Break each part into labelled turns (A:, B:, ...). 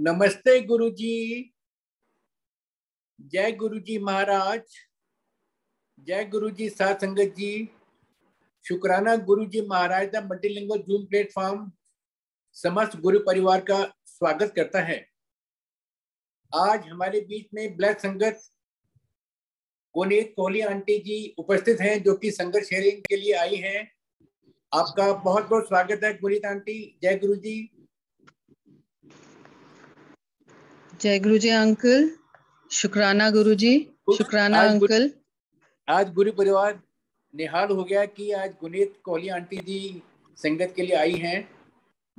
A: नमस्ते गुरुजी जय गुरुजी महाराज
B: जय गुरुजी सात संगत जी शुक्राना जी महाराज का मल्टीलिंगल जूम प्लेटफॉर्म समस्त गुरु परिवार का स्वागत करता है आज हमारे बीच में ब्लैक संगत कोनेत कोहली आंटी जी उपस्थित हैं जो कि संगत शेयरिंग के लिए आई हैं आपका बहुत बहुत स्वागत है गुरीत आंटी जय गुरुजी
C: जय गुरु जी अंकल शुक्राना गुरु जी तो शुक्राना अंकल
B: आज गुरु परिवार निहाल हो गया कि आज गुनीत कोहली आंटी जी संगत के लिए आई हैं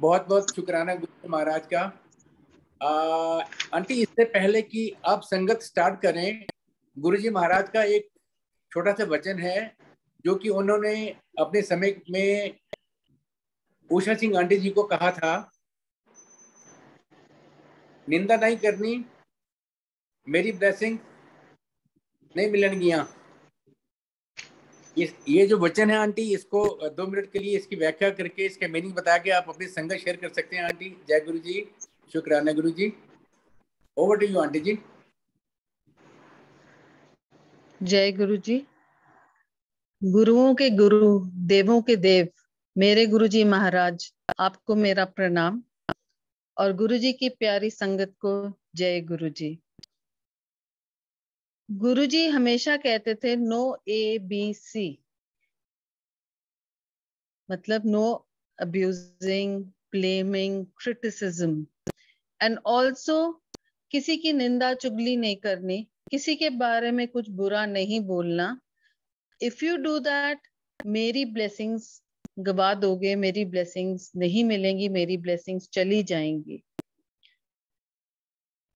B: बहुत बहुत शुक्राना गुरु महाराज का आ, आंटी इससे पहले कि आप संगत स्टार्ट करें गुरु जी महाराज का एक छोटा सा वचन है जो कि उन्होंने अपने समय में उषा सिंह आंटी जी को कहा था निंदा नहीं करनी मेरी ब्लैसिंग नहीं मिलनगियाँ इस ये जो वचन है आंटी इसको दो मिनट के लिए इसकी व्याख्या करके इसके मीनिंग बता के आप अपनी संगत शेयर कर सकते हैं आंटी जय गुरु जी शुक्राना Guru ji over to you aunty ji
C: जय गुरु जी गुरुओं के गुरु देवों के देव मेरे गुरु जी महाराज आपको मेरा प्रणाम और गुरु जी की प्यारी संगत को जय गुरु जी गुरु जी हमेशा कहते थे नो ए बी सी मतलब no abusing blaming criticism and also किसी की निंदा चुगली नहीं करनी किसी के बारे में कुछ बुरा नहीं बोलना इफ यू डू दैट मेरी ब्लेसिंग्स गवा दोगे मेरी ब्लेसिंग्स नहीं मिलेंगी मेरी ब्लेसिंग्स चली जाएंगी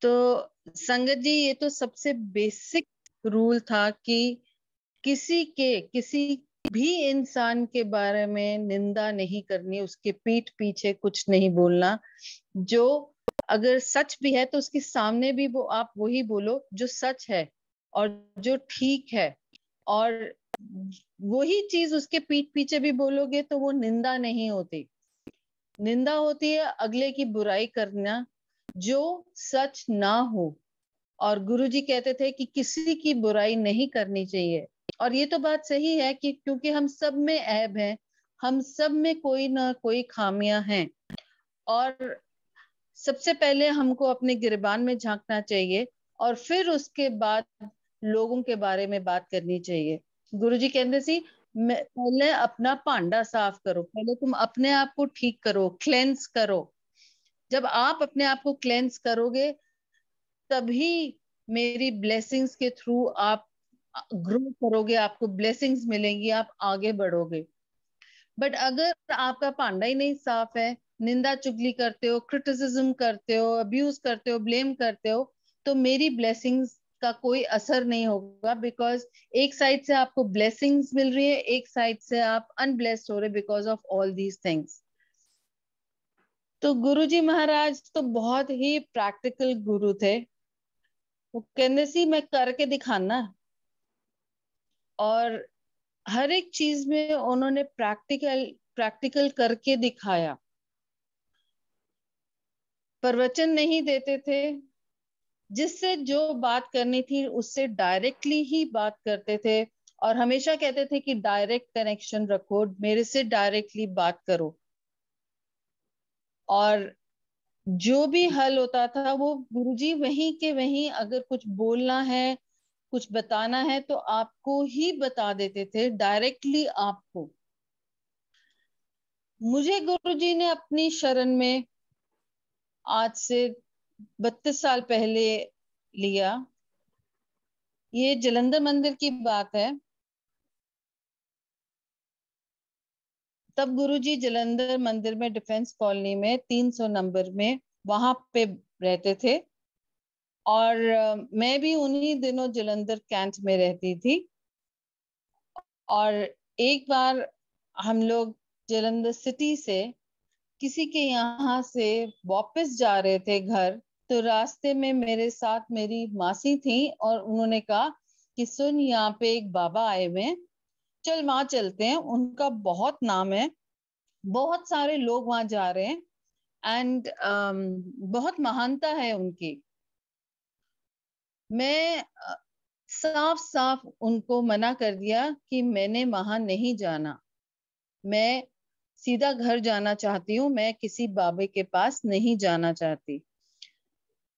C: तो संगत जी ये तो सबसे बेसिक रूल था कि किसी के किसी भी इंसान के बारे में निंदा नहीं करनी उसके पीठ पीछे कुछ नहीं बोलना जो अगर सच भी है तो उसके सामने भी वो आप वही बोलो जो सच है और जो ठीक है और वही चीज उसके पीठ पीछे भी बोलोगे तो वो निंदा नहीं होती निंदा होती है अगले की बुराई करना जो सच ना हो और गुरुजी कहते थे कि किसी की बुराई नहीं करनी चाहिए और ये तो बात सही है कि क्योंकि हम सब में ऐब है हम सब में कोई ना कोई खामियां हैं और सबसे पहले हमको अपने गिरबान में झांकना चाहिए और फिर उसके बाद लोगों के बारे में बात करनी चाहिए गुरु जी कहते सी पहले अपना भांडा साफ करो पहले तुम अपने आप को ठीक करो क्लेंस करो जब आप अपने आप को क्लेंस करोगे तभी मेरी ब्लेसिंग्स के थ्रू आप ग्रो करोगे आपको ब्लेसिंग्स मिलेंगी आप आगे बढ़ोगे बट अगर आपका पांडा ही नहीं साफ है निंदा चुगली करते हो क्रिटिसिज्म करते हो अब्यूज करते हो ब्लेम करते हो तो मेरी ब्लेसिंग्स का कोई असर नहीं होगा बिकॉज एक साइड से आपको ब्लेसिंग्स मिल रही है एक साइड से आप अनब्लेस्ड हो रहे because of all these things तो गुरुजी महाराज तो बहुत ही प्रैक्टिकल गुरु थे वो कहने सी मैं करके दिखाना और हर एक चीज में उन्होंने प्रैक्टिकल प्रैक्टिकल करके दिखाया प्रवचन नहीं देते थे जिससे जो बात करनी थी उससे डायरेक्टली ही बात करते थे और हमेशा कहते थे कि डायरेक्ट कनेक्शन रखो मेरे से डायरेक्टली बात करो और जो भी हल होता था वो गुरुजी वहीं के वहीं अगर कुछ बोलना है कुछ बताना है तो आपको ही बता देते थे डायरेक्टली आपको मुझे गुरुजी ने अपनी शरण में आज से बत्तीस साल पहले लिया ये जलंधर मंदिर की बात है तब गुरुजी जलंधर मंदिर में डिफेंस कॉलोनी में 300 नंबर में वहां पे रहते थे और मैं भी उन्हीं दिनों जलंधर कैंट में रहती थी और एक बार हम लोग जलंधर सिटी से किसी के यहाँ से वापस जा रहे थे घर तो रास्ते में मेरे साथ मेरी मासी थी और उन्होंने कहा कि सुन यहाँ पे एक बाबा आए हुए हैं चल वहां चलते हैं उनका बहुत नाम है बहुत सारे लोग वहां जा रहे हैं एंड um, बहुत महानता है उनकी मैं साफ साफ उनको मना कर दिया कि मैंने वहां नहीं जाना मैं सीधा घर जाना चाहती हूँ मैं किसी बाबे के पास नहीं जाना चाहती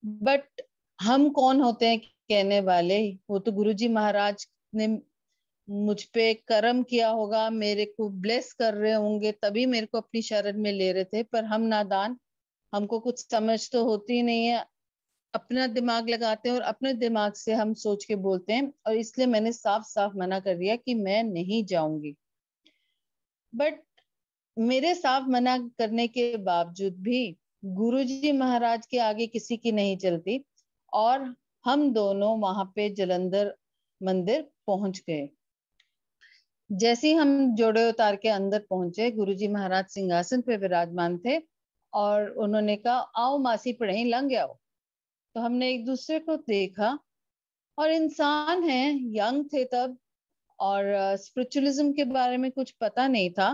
C: बट हम कौन होते हैं कहने वाले वो तो गुरु जी महाराज ने मुझ पे कर्म किया होगा मेरे को ब्लेस कर रहे होंगे तभी मेरे को अपनी शरण में ले रहे थे पर हम नादान हमको कुछ समझ तो होती नहीं है अपना दिमाग लगाते हैं और अपने दिमाग से हम सोच के बोलते हैं और इसलिए मैंने साफ साफ मना कर दिया कि मैं नहीं जाऊंगी बट मेरे साफ मना करने के बावजूद भी गुरुजी महाराज के आगे किसी की नहीं चलती और हम दोनों वहां पे जलंधर मंदिर पहुंच गए जैसे हम जोड़े उतार के अंदर पहुंचे गुरुजी महाराज सिंहासन पे विराजमान थे और उन्होंने कहा आओ मासी पढ़े लंग आओ तो हमने एक दूसरे को देखा और इंसान है यंग थे तब और स्पिरिचुअलिज्म के बारे में कुछ पता नहीं था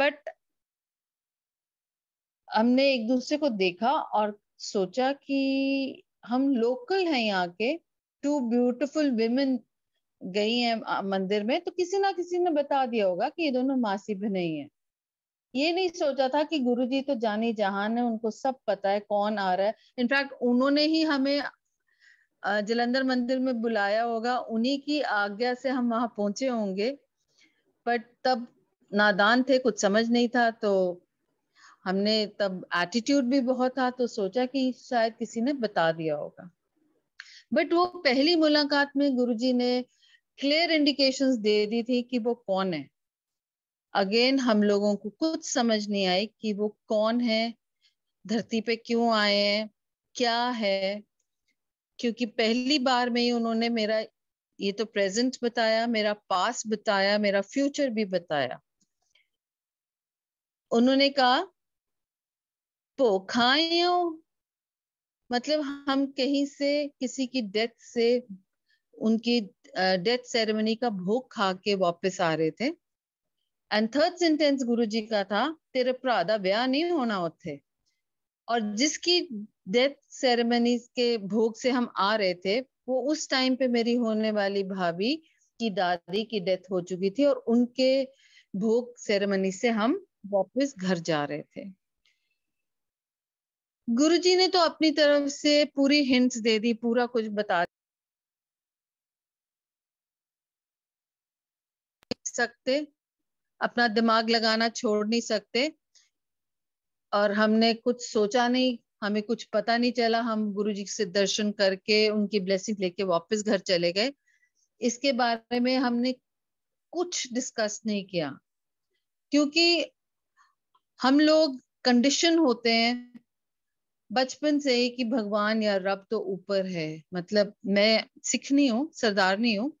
C: बट हमने एक दूसरे को देखा और सोचा कि हम लोकल हैं यहाँ के टू ब्यूटिफुल विमेन गई हैं मंदिर में तो किसी ना किसी ने बता दिया होगा कि ये दोनों मासी नहीं है ये नहीं सोचा था कि गुरुजी तो जानी जहान है उनको सब पता है कौन आ रहा है इनफैक्ट उन्होंने ही हमें जलंधर मंदिर में बुलाया होगा उन्हीं की आज्ञा से हम वहां पहुंचे होंगे बट तब नादान थे कुछ समझ नहीं था तो हमने तब एटीट्यूड भी बहुत था तो सोचा कि शायद किसी ने बता दिया होगा बट वो पहली मुलाकात में गुरुजी ने क्लियर इंडिकेशंस दे दी थी कि वो कौन है अगेन हम लोगों को कुछ समझ नहीं आई कि वो कौन है धरती पे क्यों आए हैं क्या है क्योंकि पहली बार में ही उन्होंने मेरा ये तो प्रेजेंट बताया मेरा पास बताया मेरा फ्यूचर भी बताया उन्होंने कहा पोखायों मतलब हम कहीं से किसी की डेथ से उनकी डेथ सेरेमनी का भोग खा के वापस आ रहे थे एंड थर्ड सेंटेंस गुरु जी का था तेरे प्रादा ब्याह नहीं होना उथे और जिसकी डेथ सेरेमनी के भोग से हम आ रहे थे वो उस टाइम पे मेरी होने वाली भाभी की दादी की डेथ हो चुकी थी और उनके भोग सेरेमनी से हम वापस घर जा रहे थे गुरु जी ने तो अपनी तरफ से पूरी हिंट्स दे दी पूरा कुछ बता सकते अपना दिमाग लगाना छोड़ नहीं सकते और हमने कुछ सोचा नहीं हमें कुछ पता नहीं चला हम गुरु जी से दर्शन करके उनकी ब्लेसिंग लेके वापस घर चले गए इसके बारे में हमने कुछ डिस्कस नहीं किया क्योंकि हम लोग कंडीशन होते हैं बचपन से कि भगवान या रब तो ऊपर है मतलब मैं सिखनी हूँ सरदारनी हूँ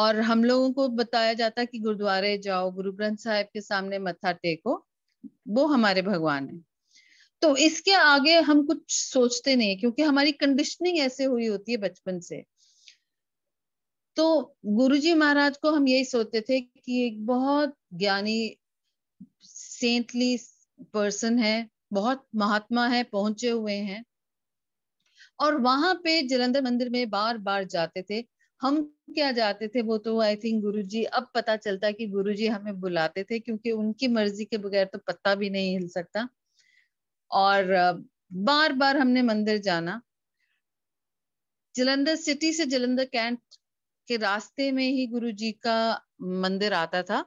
C: और हम लोगों को बताया जाता कि गुरुद्वारे जाओ गुरु ग्रंथ साहिब के सामने मत्था टेको वो हमारे भगवान है तो इसके आगे हम कुछ सोचते नहीं क्योंकि हमारी कंडीशनिंग ऐसे हुई होती है बचपन से तो गुरुजी महाराज को हम यही सोचते थे कि एक बहुत ज्ञानी सेंटली पर्सन है बहुत महात्मा है पहुंचे हुए हैं और वहां पे जलंधर मंदिर में बार बार जाते थे हम क्या जाते थे वो तो आई थिंक गुरुजी अब पता चलता कि गुरुजी हमें बुलाते थे क्योंकि उनकी मर्जी के बगैर तो पत्ता भी नहीं हिल सकता और बार बार हमने मंदिर जाना जलंधर सिटी से जलंधर कैंट के रास्ते में ही गुरु जी का मंदिर आता था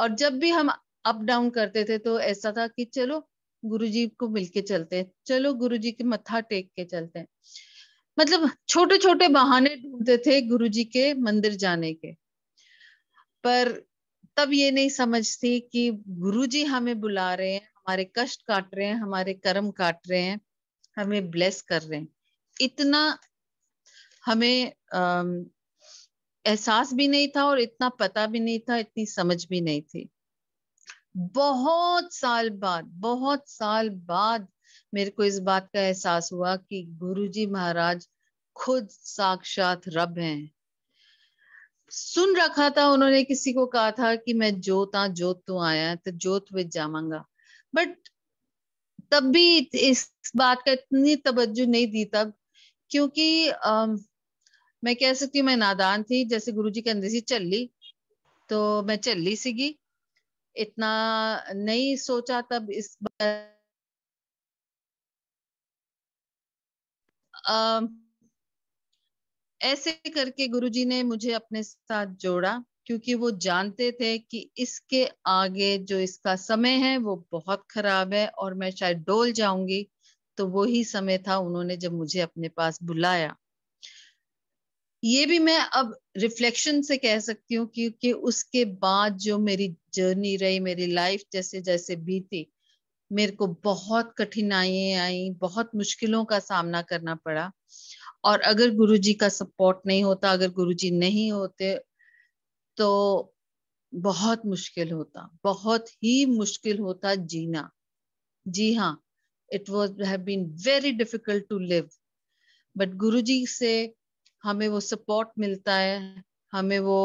C: और जब भी हम अप डाउन करते थे तो ऐसा था कि चलो गुरु जी को मिलके चलते हैं चलो गुरु जी के मथा टेक के चलते हैं मतलब छोटे छोटे बहाने ढूंढते थे गुरु जी के मंदिर जाने के पर तब ये नहीं समझती कि गुरु जी हमें बुला रहे हैं हमारे कष्ट काट रहे हैं हमारे कर्म काट रहे हैं हमें ब्लेस कर रहे हैं इतना हमें अः एहसास भी नहीं था और इतना पता भी नहीं था इतनी समझ भी नहीं थी बहुत साल बाद बहुत साल बाद मेरे को इस बात का एहसास हुआ कि गुरुजी महाराज खुद साक्षात रब हैं सुन रखा था उन्होंने किसी को कहा था कि मैं जोत आ जोत तो आया तो जोत में जावांगा बट तब भी इस बात का इतनी तवज्जो नहीं दी तब क्योंकि आ, मैं कह सकती हूँ मैं नादान थी जैसे गुरुजी कहते थे चल ली तो मैं चल ली सी इतना नहीं सोचा तब इस बार ऐसे करके गुरुजी ने मुझे अपने साथ जोड़ा क्योंकि वो जानते थे कि इसके आगे जो इसका समय है वो बहुत खराब है और मैं शायद डोल जाऊंगी तो वही समय था उन्होंने जब मुझे अपने पास बुलाया ये भी मैं अब रिफ्लेक्शन से कह सकती हूँ क्योंकि उसके बाद जो मेरी जर्नी रही मेरी लाइफ जैसे जैसे बीती मेरे को बहुत कठिनाइयाँ आई बहुत मुश्किलों का सामना करना पड़ा और अगर गुरुजी का सपोर्ट नहीं होता अगर गुरुजी नहीं होते तो बहुत मुश्किल होता बहुत ही मुश्किल होता जीना जी हाँ it was have been very difficult to live but Guruji से हमें वो सपोर्ट मिलता है हमें वो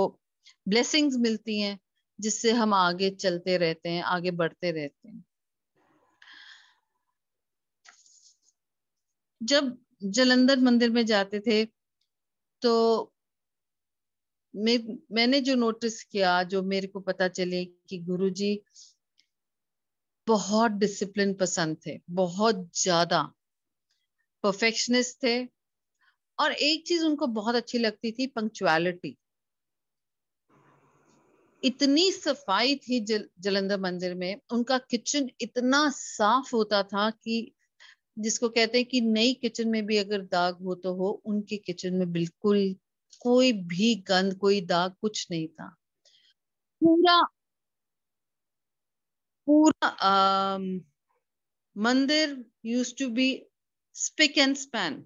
C: ब्लेसिंग्स मिलती हैं जिससे हम आगे चलते रहते हैं आगे बढ़ते रहते हैं जब जलंधर मंदिर में जाते थे तो मैं मैंने जो नोटिस किया जो मेरे को पता चले कि गुरुजी बहुत डिसिप्लिन पसंद थे बहुत ज्यादा परफेक्शनिस्ट थे और एक चीज उनको बहुत अच्छी लगती थी पंक्चुअलिटी इतनी सफाई थी जल, जलंधर मंदिर में उनका किचन इतना साफ होता था कि जिसको कहते हैं कि नई किचन में भी अगर दाग हो तो हो उनके किचन में बिल्कुल कोई भी गंद कोई दाग कुछ नहीं था पूरा पूरा आ, मंदिर use to be spick and span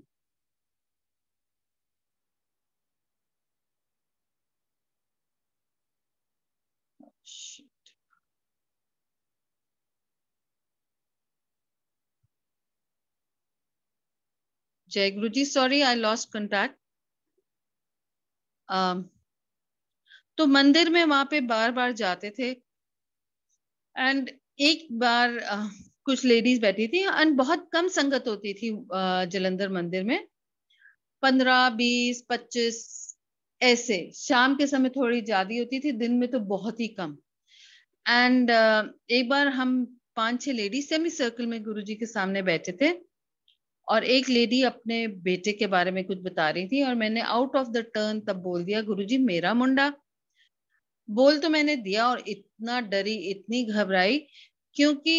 C: जय Guruji, sorry, I lost contact. Um, तो मंदिर में वहां पे बार बार जाते थे एंड एक बार आ, uh, कुछ लेडीज बैठी थी एंड बहुत कम संगत होती थी uh, जलंधर मंदिर में पंद्रह बीस पच्चीस ऐसे शाम के समय थोड़ी ज्यादा होती थी दिन में तो बहुत ही कम एंड uh, एक बार हम पांच छह लेडीज सेमी सर्कल में गुरुजी के सामने बैठे थे और एक लेडी अपने बेटे के बारे में कुछ बता रही थी और मैंने आउट ऑफ द टर्न तब बोल दिया गुरुजी मेरा मुंडा बोल तो मैंने दिया और इतना डरी इतनी घबराई क्योंकि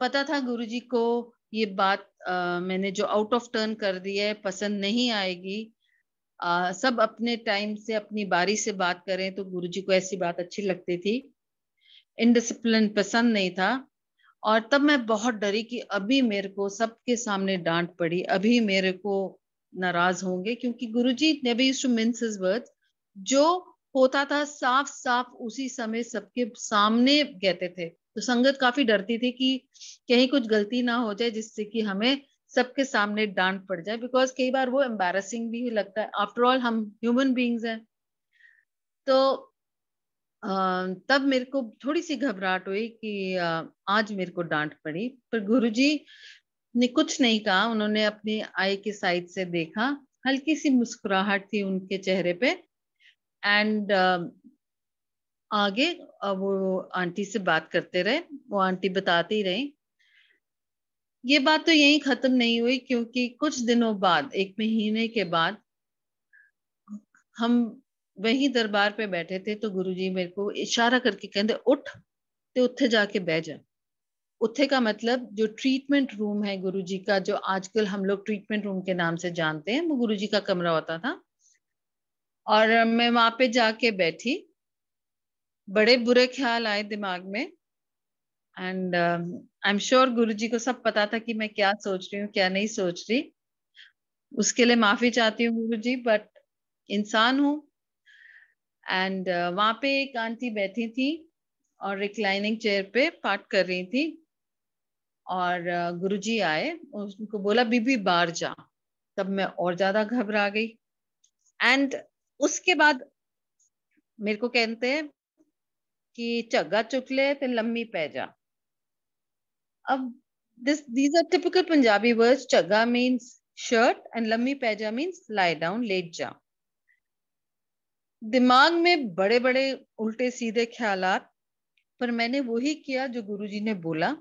C: पता था गुरुजी को ये बात आ, मैंने जो आउट ऑफ टर्न कर दी है पसंद नहीं आएगी आ, सब अपने टाइम से अपनी बारी से बात करें तो गुरुजी को ऐसी बात अच्छी लगती थी इनडिसिप्लिन पसंद नहीं था और तब मैं बहुत डरी कि अभी मेरे को सबके सामने डांट पड़ी अभी मेरे को नाराज होंगे क्योंकि गुरुजी ने भी टू मिन्स हिज वर्ड्स जो होता था साफ साफ उसी समय सबके सामने कहते थे तो संगत काफी डरती थी कि कहीं कुछ गलती ना हो जाए जिससे कि हमें सबके सामने डांट पड़ जाए बिकॉज कई बार वो एम्बेसिंग भी लगता है आफ्टर ऑल हम ह्यूमन बींग्स हैं तो तब मेरे को थोड़ी सी घबराहट हुई कि आज मेरे को डांट पड़ी पर गुरुजी ने कुछ नहीं कहा उन्होंने अपनी आई के साइड से देखा हल्की सी मुस्कुराहट थी उनके चेहरे पे एंड आगे वो आंटी से बात करते रहे वो आंटी बताती रही ये बात तो यही खत्म नहीं हुई क्योंकि कुछ दिनों बाद एक महीने के बाद हम वही दरबार पे बैठे थे तो गुरु जी मेरे को इशारा करके कहते उठ तो उठे जाके बह जा ਜਾ का मतलब जो ट्रीटमेंट रूम है गुरु जी का जो आजकल हम लोग ट्रीटमेंट रूम के नाम से जानते हैं वो गुरु जी का कमरा होता था और मैं वहां पे जाके बैठी बड़े बुरे ख्याल आए दिमाग में एंड आई एम श्योर गुरु जी को सब पता था कि मैं क्या सोच रही हूँ क्या नहीं सोच रही उसके लिए माफी चाहती हूँ गुरु जी बट इंसान हूँ एंड uh, वहां पे एक आंटी बैठी थी और रिक्लाइनिंग चेयर पे पाठ कर रही थी और uh, गुरुजी आए उनको बोला बीबी बाहर जा तब मैं और ज्यादा घबरा गई एंड उसके बाद मेरे को कहते हैं कि झगा चुक ले तो लम्मी पै जा अब this these are typical Punjabi words chaga means shirt and lammi पैजा मीन्स लाई डाउन लेट जा दिमाग में बड़े बड़े उल्टे सीधे ख्याल पर मैंने वही किया जो गुरुजी ने बोला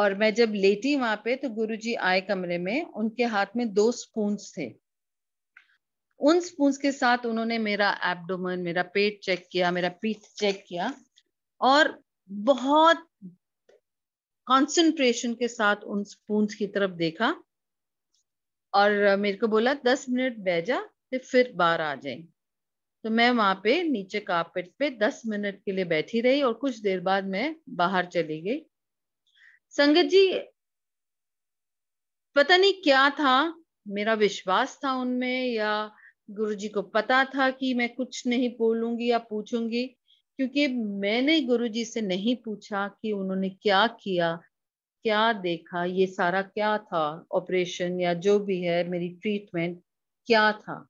C: और मैं जब लेटी वहां पे तो गुरुजी आए कमरे में उनके हाथ में दो स्पून थे उन स्पून के साथ उन्होंने मेरा एब्डोमन मेरा पेट चेक किया मेरा पीठ चेक किया और बहुत कंसंट्रेशन के साथ उन स्पून की तरफ देखा और मेरे को बोला दस मिनट बैठ जा फिर बाहर आ जाए तो मैं वहां पे नीचे कारपेट पे दस मिनट के लिए बैठी रही और कुछ देर बाद मैं बाहर चली गई संगत जी पता नहीं क्या था मेरा विश्वास था उनमें या गुरु जी को पता था कि मैं कुछ नहीं बोलूंगी या पूछूंगी क्योंकि मैंने गुरु जी से नहीं पूछा कि उन्होंने क्या किया क्या देखा ये सारा क्या था ऑपरेशन या जो भी है मेरी ट्रीटमेंट क्या था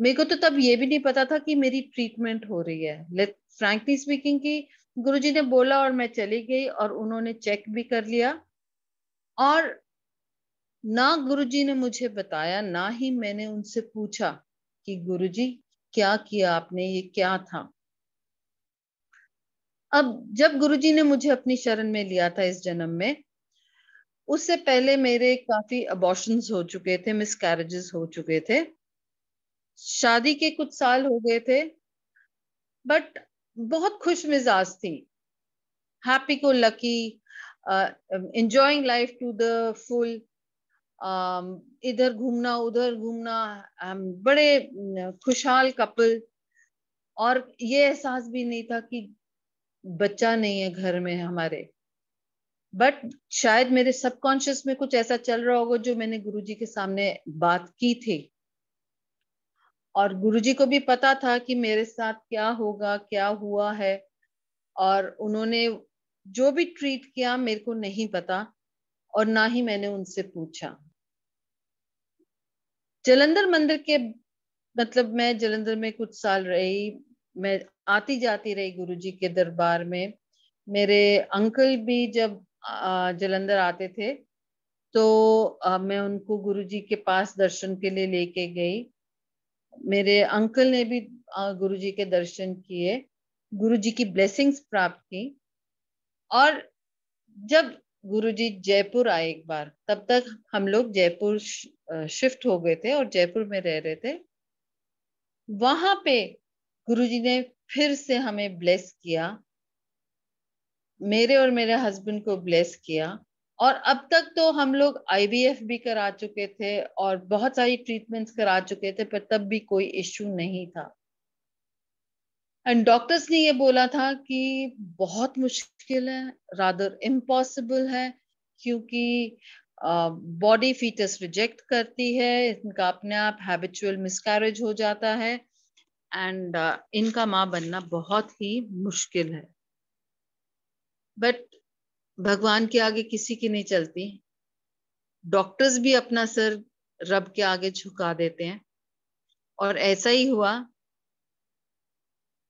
C: मेरे को तो तब ये भी नहीं पता था कि मेरी ट्रीटमेंट हो रही है लेट फ्रैंकली स्पीकिंग की गुरुजी ने बोला और मैं चली गई और उन्होंने चेक भी कर लिया और ना गुरुजी ने मुझे बताया ना ही मैंने उनसे पूछा कि गुरुजी क्या किया आपने ये क्या था अब जब गुरुजी ने मुझे अपनी शरण में लिया था इस जन्म में उससे पहले मेरे काफी अबॉशन हो चुके थे मिसकैरेजेस हो चुके थे शादी के कुछ साल हो गए थे बट बहुत खुश मिजाज थी हैप्पी को lucky enjoying life to the full इधर घूमना उधर घूमना बड़े खुशहाल कपल और ये एहसास भी नहीं था कि बच्चा नहीं है घर में हमारे बट शायद मेरे सबकॉन्शियस में कुछ ऐसा चल रहा होगा जो मैंने गुरुजी के सामने बात की थी और गुरुजी को भी पता था कि मेरे साथ क्या होगा क्या हुआ है और उन्होंने जो भी ट्रीट किया मेरे को नहीं पता और ना ही मैंने उनसे पूछा जलंधर मंदिर के मतलब मैं जलंधर में कुछ साल रही मैं आती जाती रही गुरुजी के दरबार में मेरे अंकल भी जब जलंधर आते थे तो मैं उनको गुरुजी के पास दर्शन के लिए लेके गई मेरे अंकल ने भी गुरु जी के दर्शन किए गुरु जी की ब्लेसिंग्स प्राप्त की और जब गुरु जी जयपुर आए एक बार तब तक हम लोग जयपुर शिफ्ट हो गए थे और जयपुर में रह रहे थे वहां पे गुरु जी ने फिर से हमें ब्लेस किया मेरे और मेरे हस्बैंड को ब्लेस किया और अब तक तो हम लोग आईवीएफ भी करा चुके थे और बहुत सारी ट्रीटमेंट्स करा चुके थे पर तब भी कोई इश्यू नहीं था एंड डॉक्टर्स ने ये बोला था कि बहुत मुश्किल है रादर इम्पॉसिबल है क्योंकि बॉडी फीटस रिजेक्ट करती है इनका अपने आप हैबिचुअल मिसकैरेज हो जाता है एंड uh, इनका माँ बनना बहुत ही मुश्किल है बट भगवान के आगे किसी की नहीं चलती डॉक्टर्स भी अपना सर रब के आगे झुका देते हैं और ऐसा ही हुआ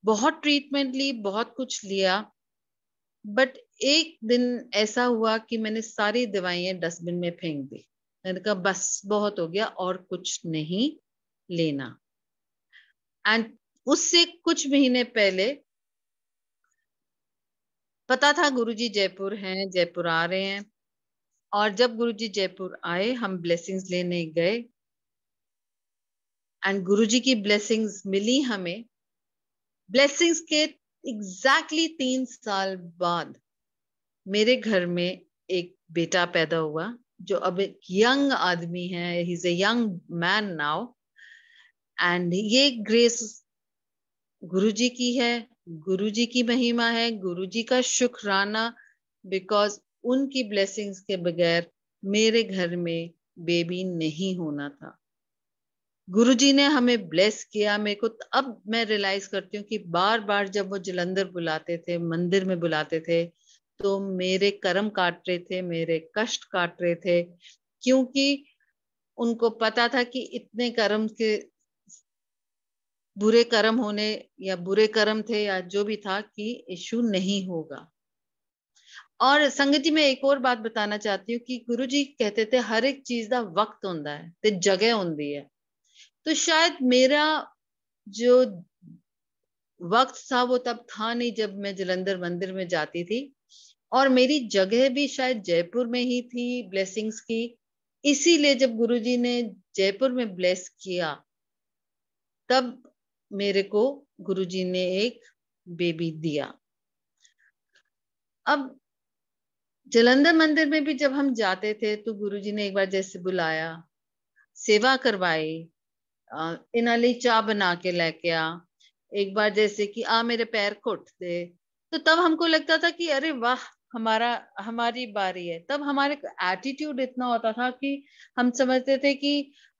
C: बहुत ट्रीटमेंट ली बहुत कुछ लिया बट एक दिन ऐसा हुआ कि मैंने सारी दवाइयां डस्टबिन में फेंक दी मैंने कहा बस बहुत हो गया और कुछ नहीं लेना एंड उससे कुछ महीने पहले पता था गुरुजी जयपुर हैं जयपुर आ रहे हैं और जब गुरुजी जयपुर आए हम ब्लेसिंग्स लेने गए एंड गुरुजी की ब्लेसिंग्स मिली हमें ब्लेसिंग्स के एग्जैक्टली exactly तीन साल बाद मेरे घर में एक बेटा पैदा हुआ जो अब एक यंग आदमी है he is a young man now and ये ग्रेस गुरुजी की है गुरु जी की महिमा है गुरु जी का शुक्राना बिकॉज उनकी ब्लेसिंग्स के बगैर मेरे घर में बेबी नहीं होना था गुरु जी ने हमें ब्लेस किया मेरे को अब मैं रियलाइज करती हूँ कि बार बार जब वो जलंधर बुलाते थे मंदिर में बुलाते थे तो मेरे कर्म काट रहे थे मेरे कष्ट काट रहे थे क्योंकि उनको पता था कि इतने कर्म के बुरे कर्म होने या बुरे कर्म थे या जो भी था कि इशू नहीं होगा और संगति में एक और बात बताना चाहती हूँ कि गुरु जी कहते थे हर एक चीज का वक्त ਹੁੰਦਾ है ते जगह ਹੁੰਦੀ है तो शायद मेरा जो वक्त था वो तब था नहीं जब मैं जलंधर मंदिर में जाती थी और मेरी जगह भी शायद जयपुर में ही थी ब्लेसिंग्स की इसीलिए जब गुरुजी ने जयपुर में ब्लेस किया तब मेरे को गुरुजी ने एक बेबी दिया अब जलंधर मंदिर में भी जब हम जाते थे तो गुरुजी ने एक बार जैसे बुलाया सेवा करवाई इनाली चाह बना के लेके आ एक बार जैसे कि आ मेरे पैर उठ दे तो तब हमको लगता था कि अरे वाह हमारा हमारी बारी है तब हमारे एटीट्यूड इतना होता था कि हम समझते थे कि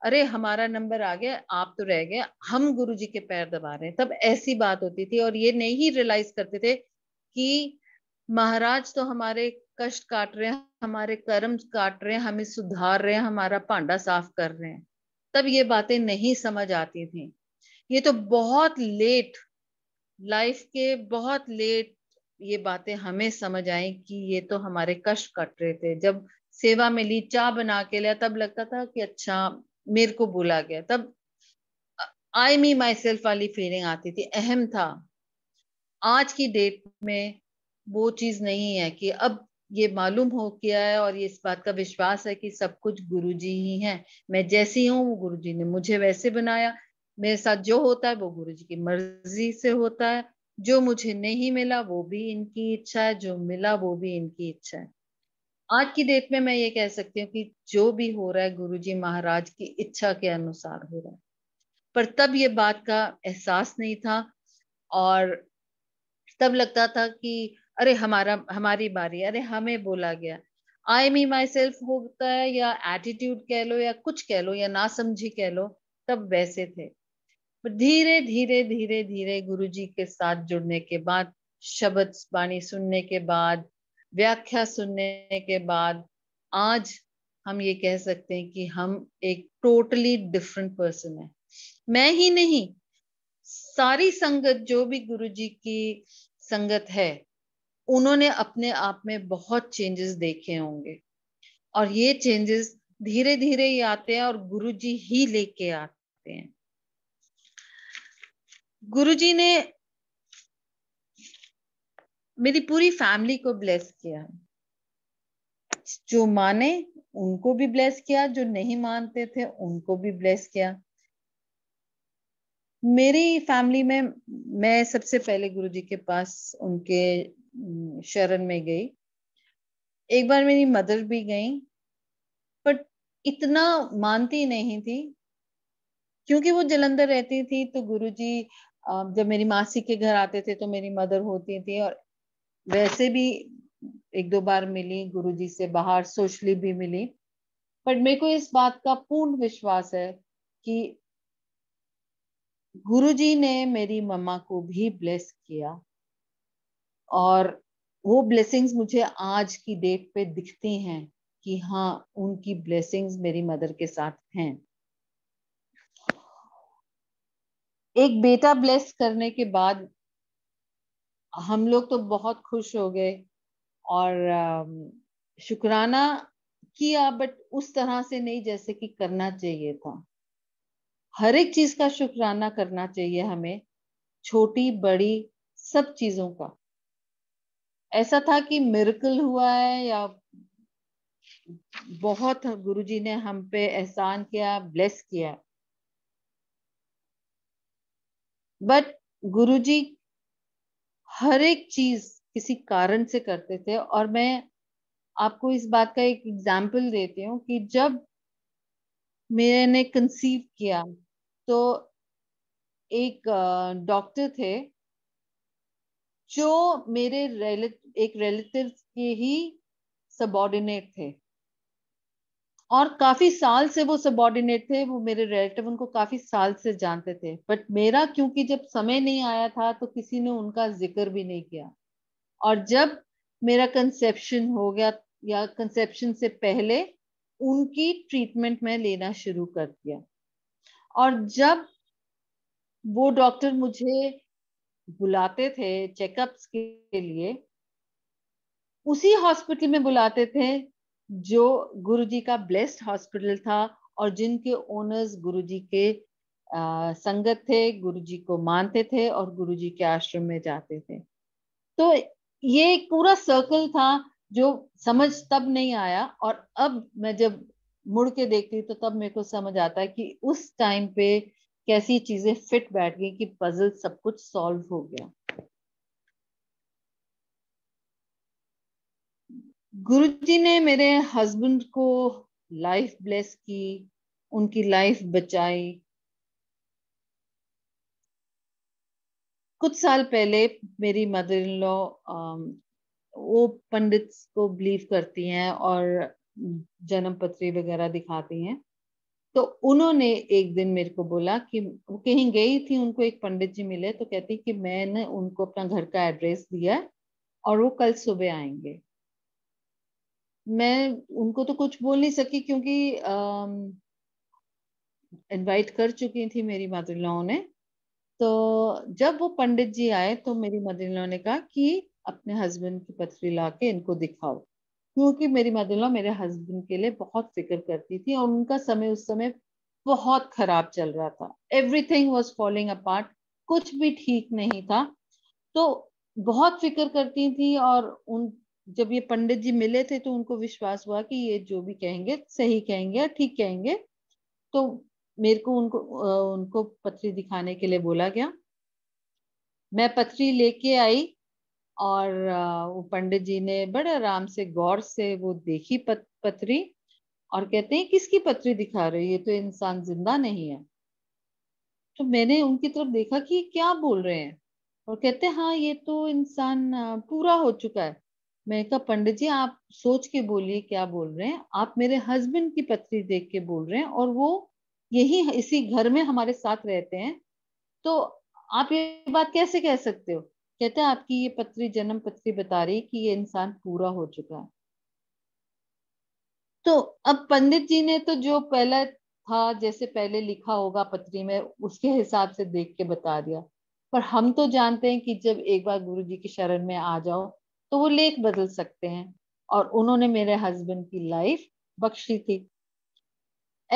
C: अरे हमारा नंबर आ गया आप तो रह गए हम गुरु जी के पैर दबा रहे हैं तब ऐसी बात होती थी और ये नहीं रियलाइज करते थे कि महाराज तो हमारे कष्ट काट रहे हैं हमारे कर्म काट रहे हैं हमें सुधार रहे हैं हमारा पांडा साफ कर रहे हैं तब ये बातें नहीं समझ आती थी ये तो बहुत लेट लाइफ के बहुत लेट ये बातें हमें समझ आई कि ये तो हमारे कष्ट कट रहे थे जब सेवा में ली चाह बना के लिया तब लगता था कि अच्छा मेरे को बोला गया तब आई मी माई सेल्फ वाली फीलिंग आती थी अहम था आज की डेट में वो चीज नहीं है कि अब ये मालूम हो गया है और ये इस बात का विश्वास है कि सब कुछ गुरु जी ही हैं मैं जैसी हूँ वो गुरु जी ने मुझे वैसे बनाया मेरे साथ जो होता है वो गुरु जी की मर्जी से होता है जो मुझे नहीं मिला वो भी इनकी इच्छा है जो मिला वो भी इनकी इच्छा है आज की डेट में मैं ये कह सकती हूँ कि जो भी हो रहा है गुरु जी महाराज की इच्छा के अनुसार हो रहा है पर तब ये बात का एहसास नहीं था और तब लगता था कि अरे हमारा हमारी बारी अरे हमें बोला गया आई मी माई सेल्फ होता है या एटीट्यूड कह लो या कुछ कह लो या ना समझी कह लो तब वैसे थे धीरे धीरे धीरे धीरे गुरु जी के साथ जुड़ने के बाद शब्द वाणी सुनने के बाद व्याख्या सुनने के बाद आज हम ये कह सकते हैं कि हम एक टोटली डिफरेंट पर्सन है मैं ही नहीं सारी संगत जो भी गुरु जी की संगत है उन्होंने अपने आप में बहुत चेंजेस देखे होंगे और ये चेंजेस धीरे धीरे ही आते हैं और गुरु जी ही लेके आते हैं गुरुजी ने मेरी पूरी फैमिली को ब्लेस किया जो माने उनको भी ब्लेस किया जो नहीं मानते थे उनको भी ब्लेस किया मेरी फैमिली में मैं सबसे पहले गुरुजी के पास उनके शरण में गई एक बार मेरी मदर भी गई बट इतना मानती नहीं थी क्योंकि वो जलंधर रहती थी तो गुरुजी जब मेरी मासी के घर आते थे तो मेरी मदर होती थी और वैसे भी एक दो बार मिली गुरुजी से बाहर सोशली भी मिली बट मेरे को इस बात का पूर्ण विश्वास है कि गुरुजी ने मेरी मम्मा को भी ब्लेस किया और वो ब्लेसिंग्स मुझे आज की डेट पे दिखती हैं कि हाँ उनकी ब्लेसिंग्स मेरी मदर के साथ हैं एक बेटा ब्लेस करने के बाद हम लोग तो बहुत खुश हो गए और शुक्राना किया बट उस तरह से नहीं जैसे कि करना चाहिए था हर एक चीज का शुक्राना करना चाहिए हमें छोटी बड़ी सब चीजों का ऐसा था कि मिरकल हुआ है या बहुत गुरुजी ने हम पे एहसान किया ब्लेस किया बट गुरुजी हर एक चीज किसी कारण से करते थे और मैं आपको इस बात का एक एग्जाम्पल देती हूँ कि जब मैंने कंसीव किया तो एक डॉक्टर थे जो मेरे रेलेट एक रिलेटिव के ही सबॉर्डिनेट थे और काफी साल से वो सबॉर्डिनेट थे वो मेरे रिलेटिव उनको काफी साल से जानते थे बट मेरा क्योंकि जब समय नहीं आया था तो किसी ने उनका जिक्र भी नहीं किया और जब मेरा कंसेप्शन हो गया या कंसेप्शन से पहले उनकी ट्रीटमेंट मैं लेना शुरू कर दिया और जब वो डॉक्टर मुझे बुलाते थे चेकअप्स के लिए उसी हॉस्पिटल में बुलाते थे जो गुरुजी का ब्लेस्ड हॉस्पिटल था और जिनके ओनर्स गुरुजी के आ, संगत थे गुरुजी को मानते थे और गुरुजी के आश्रम में जाते थे तो ये एक पूरा सर्कल था जो समझ तब नहीं आया और अब मैं जब मुड़ के देखती तो तब मेरे को समझ आता है कि उस टाइम पे कैसी चीजें फिट बैठ गई कि पजल सब कुछ सॉल्व हो गया गुरुजी ने मेरे हस्बैंड को लाइफ ब्लेस की उनकी लाइफ बचाई कुछ साल पहले मेरी मदर इन लॉ वो पंडित को बिलीव करती हैं और जन्म पत्री वगैरह दिखाती हैं तो उन्होंने एक दिन मेरे को बोला कि वो कहीं गई थी उनको एक पंडित जी मिले तो कहती कि मैंने उनको अपना घर का एड्रेस दिया और वो कल सुबह आएंगे मैं उनको तो कुछ बोल नहीं सकी क्योंकि इनवाइट कर चुकी थी मेरी मदर लॉ ने तो जब वो पंडित जी आए तो मेरी मदर लॉ ने कहा कि अपने हस्बैंड की पथरी ला के इनको दिखाओ क्योंकि मेरी मदर लॉ मेरे हस्बैंड के लिए बहुत फिक्र करती थी और उनका समय उस समय बहुत खराब चल रहा था एवरीथिंग वॉज फॉलोइंग अपार्ट कुछ भी ठीक नहीं था तो बहुत फिक्र करती थी और उन जब ये पंडित जी मिले थे तो उनको विश्वास हुआ कि ये जो भी कहेंगे सही कहेंगे या ठीक कहेंगे तो मेरे को उनको उनको पथरी दिखाने के लिए बोला गया मैं पथरी लेके आई और वो पंडित जी ने बड़े आराम से गौर से वो देखी पत, पथरी और कहते हैं किसकी पथरी दिखा रहे ये तो इंसान जिंदा नहीं है तो मैंने उनकी तरफ देखा कि क्या बोल रहे हैं और कहते हैं हाँ ये तो इंसान पूरा हो चुका है मैं कहा पंडित जी आप सोच के बोलिए क्या बोल रहे हैं आप मेरे हस्बैंड की पत्री देख के बोल रहे हैं और वो यही इसी घर में हमारे साथ रहते हैं तो आप ये बात कैसे कह सकते हो कहते हैं आपकी ये पत्री जन्म पत्री बता रही कि ये इंसान पूरा हो चुका है तो अब पंडित जी ने तो जो पहला था जैसे पहले लिखा होगा पत्री में उसके हिसाब से देख के बता दिया पर हम तो जानते हैं कि जब एक बार गुरु जी की शरण में आ जाओ तो वो लेख बदल सकते हैं और उन्होंने मेरे हस्बैंड की लाइफ बख्शी थी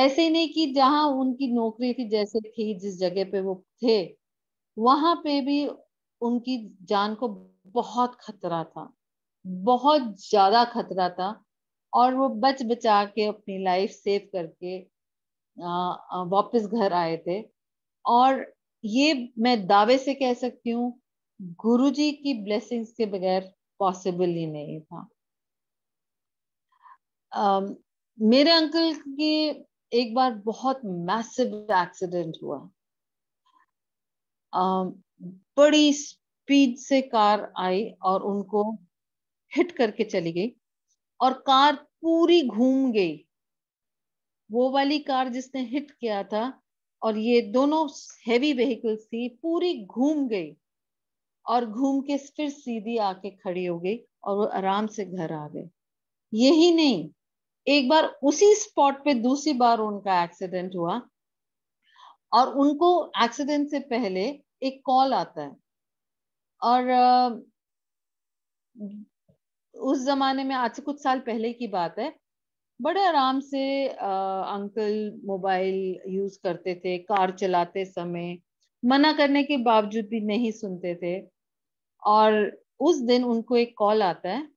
C: ऐसे नहीं कि जहां उनकी नौकरी थी जैसे थी जिस जगह पे वो थे वहां पे भी उनकी जान को बहुत खतरा था बहुत ज्यादा खतरा था और वो बच बचा के अपनी लाइफ सेव करके वापस घर आए थे और ये मैं दावे से कह सकती हूँ गुरुजी की ब्लेसिंग्स के बगैर पॉसिबल ही नहीं था um, मेरे अंकल की एक बार बहुत मैसिव एक्सीडेंट हुआ um, बड़ी स्पीड से कार आई और उनको हिट करके चली गई और कार पूरी घूम गई वो वाली कार जिसने हिट किया था और ये दोनों हैवी व्हीकल्स थी पूरी घूम गई और घूम के फिर सीधी आके खड़ी हो गई और वो आराम से घर आ गए यही नहीं एक बार उसी स्पॉट पे दूसरी बार उनका एक्सीडेंट हुआ और उनको एक्सीडेंट से पहले एक कॉल आता है और उस जमाने में आज से कुछ साल पहले की बात है बड़े आराम से अंकल मोबाइल यूज करते थे कार चलाते समय मना करने के बावजूद भी नहीं सुनते थे और उस दिन उनको एक कॉल आता है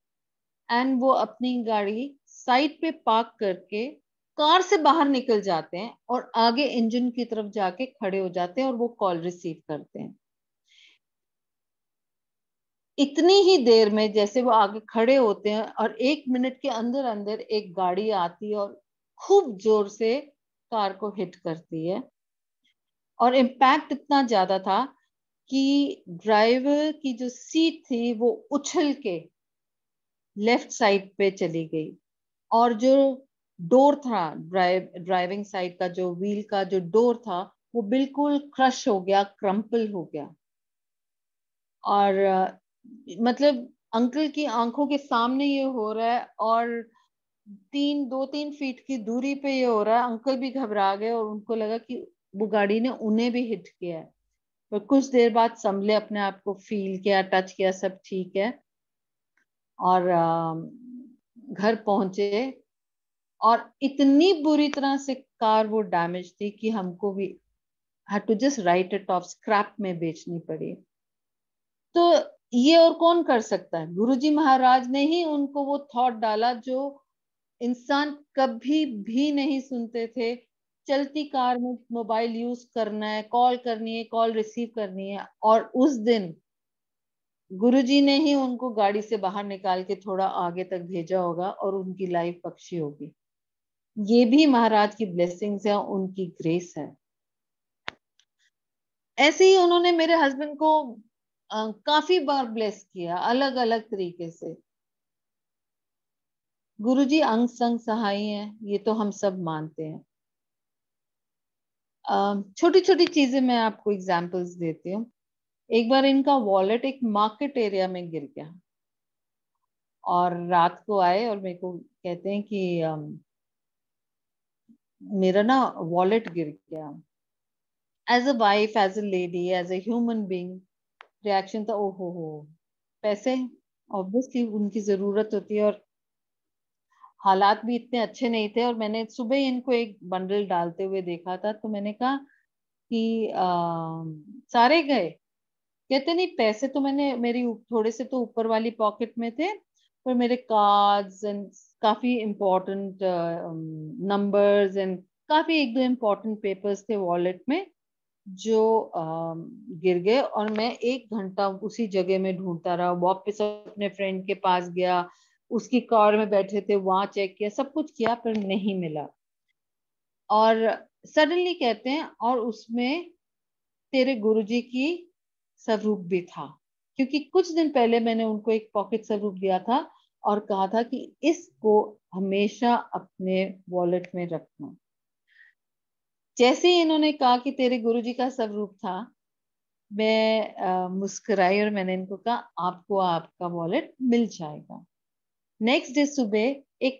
C: एंड वो अपनी गाड़ी साइड पे पार्क करके कार से बाहर निकल जाते हैं और आगे इंजन की तरफ जाके खड़े हो जाते हैं और वो कॉल रिसीव करते हैं इतनी ही देर में जैसे वो आगे खड़े होते हैं और एक मिनट के अंदर अंदर एक गाड़ी आती है और खूब जोर से कार को हिट करती है और इम्पैक्ट इतना ज्यादा था कि ड्राइवर की जो सीट थी वो उछल के लेफ्ट साइड पे चली गई और जो डोर था ड्राइव ड्राइविंग साइड का जो व्हील का जो डोर था वो बिल्कुल क्रश हो गया क्रम्पल हो गया और मतलब अंकल की आंखों के सामने ये हो रहा है और तीन दो तीन फीट की दूरी पे ये हो रहा है अंकल भी घबरा गए और उनको लगा कि वो गाड़ी ने उन्हें भी हिट किया है पर कुछ देर बाद संभले अपने आप को फील किया टच किया सब ठीक है और घर पहुंचे और इतनी बुरी तरह से कार वो डैमेज थी कि हमको भी had to just write it off scrap में बेचनी पड़ी तो ये और कौन कर सकता है गुरुजी महाराज ने ही उनको वो थॉट डाला जो इंसान कभी भी नहीं सुनते थे चलती कार में मोबाइल यूज करना है कॉल करनी है कॉल रिसीव करनी है और उस दिन गुरुजी ने ही उनको गाड़ी से बाहर निकाल के थोड़ा आगे तक भेजा होगा और उनकी लाइफ पक्षी होगी ये भी महाराज की ब्लेसिंग्स है उनकी ग्रेस है ऐसे ही उन्होंने मेरे हस्बैंड को आ, काफी बार ब्लेस किया अलग अलग तरीके से गुरुजी अंग संग सहाय है ये तो हम सब मानते हैं छोटी छोटी चीजें मैं आपको एग्जाम्पल्स देती हूँ एक बार इनका वॉलेट एक मार्केट एरिया में गिर गया और रात को आए और मेरे को कहते हैं कि मेरा ना वॉलेट गिर गया as a wife as a lady as a human being reaction था ओहो हो पैसे ऑब्वियसली उनकी जरूरत होती है और हालात भी इतने अच्छे नहीं थे और मैंने सुबह इनको एक बंडल डालते हुए देखा था तो मैंने कहा कि आ, सारे गए कहते नहीं पैसे तो मैंने मेरी थोड़े से तो ऊपर वाली पॉकेट में थे पर मेरे कार्ड्स एंड काफी इम्पोर्टेंट नंबर्स एंड काफी एक दो इम्पोर्टेंट पेपर्स थे वॉलेट में जो uh, गिर गए और मैं एक घंटा उसी जगह में ढूंढता रहा वापस अपने फ्रेंड के पास गया उसकी कार में बैठे थे वहां चेक किया सब कुछ किया पर नहीं मिला और सडनली कहते हैं और उसमें तेरे गुरुजी की स्वरूप भी था क्योंकि कुछ दिन पहले मैंने उनको एक पॉकेट स्वरूप दिया था और कहा था कि इसको हमेशा अपने वॉलेट में रखना जैसे ही इन्होंने कहा कि तेरे गुरुजी का स्वरूप था मैं मुस्कुराई और मैंने इनको कहा आपको आपका वॉलेट मिल जाएगा नेक्स्ट डे सुबह एक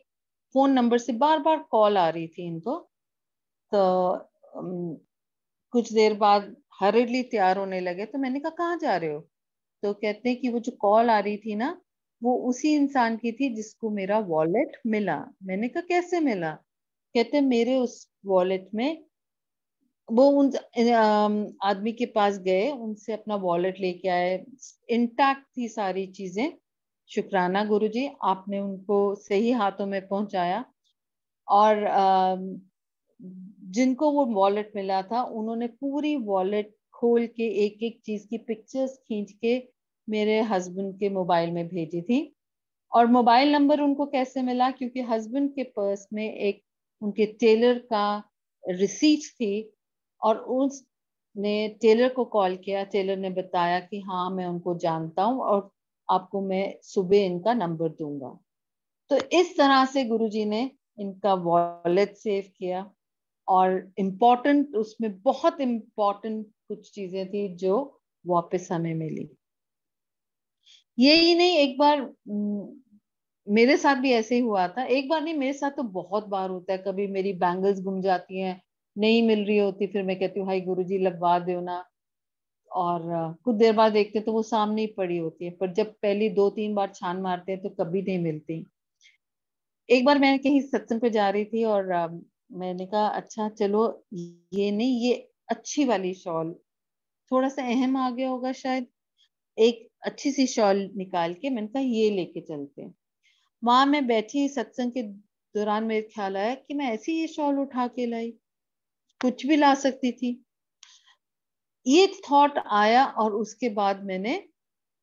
C: फोन नंबर से बार बार कॉल आ रही थी इनको तो um, कुछ देर बाद हरेली तैयार होने लगे तो मैंने कहा कहाँ जा रहे हो तो कहते हैं कि वो जो कॉल आ रही थी ना वो उसी इंसान की थी जिसको मेरा वॉलेट मिला मैंने कहा कैसे मिला कहते मेरे उस वॉलेट में वो उन um, आदमी के पास गए उनसे अपना वॉलेट लेके आए इंटैक्ट थी सारी चीजें शुक्राना गुरुजी आपने उनको सही हाथों में पहुंचाया और जिनको वो वॉलेट मिला था उन्होंने पूरी वॉलेट खोल के एक एक चीज की पिक्चर्स खींच के मेरे हस्बैंड के मोबाइल में भेजी थी और मोबाइल नंबर उनको कैसे मिला क्योंकि हस्बैंड के पर्स में एक उनके टेलर का रिसीट थी और उसने टेलर को कॉल किया टेलर ने बताया कि हाँ मैं उनको जानता हूँ और आपको मैं सुबह इनका नंबर दूंगा तो इस तरह से गुरुजी ने इनका वॉलेट सेव किया और इम्पोर्टेंट उसमें बहुत इम्पोर्टेंट कुछ चीजें थी जो वापस हमें मिली यही नहीं एक बार मेरे साथ भी ऐसे ही हुआ था एक बार नहीं मेरे साथ तो बहुत बार होता है कभी मेरी बैंगल्स गुम जाती हैं नहीं मिल रही होती फिर मैं कहती हूँ भाई गुरु जी लगवा दो ना और कुछ देर बाद देखते तो वो सामने ही पड़ी होती है पर जब पहली दो तीन बार छान मारते हैं तो कभी नहीं मिलती एक बार मैं कहीं सत्संग पे जा रही थी और मैंने कहा अच्छा चलो ये नहीं ये अच्छी वाली शॉल थोड़ा सा अहम आ गया होगा शायद एक अच्छी सी शॉल निकाल के मैंने कहा ये लेके चलते हैं वहां मैं बैठी सत्संग के दौरान मेरे ख्याल आया कि मैं ऐसी ये शॉल उठा के लाई कुछ भी ला सकती थी ये थॉट आया और उसके बाद मैंने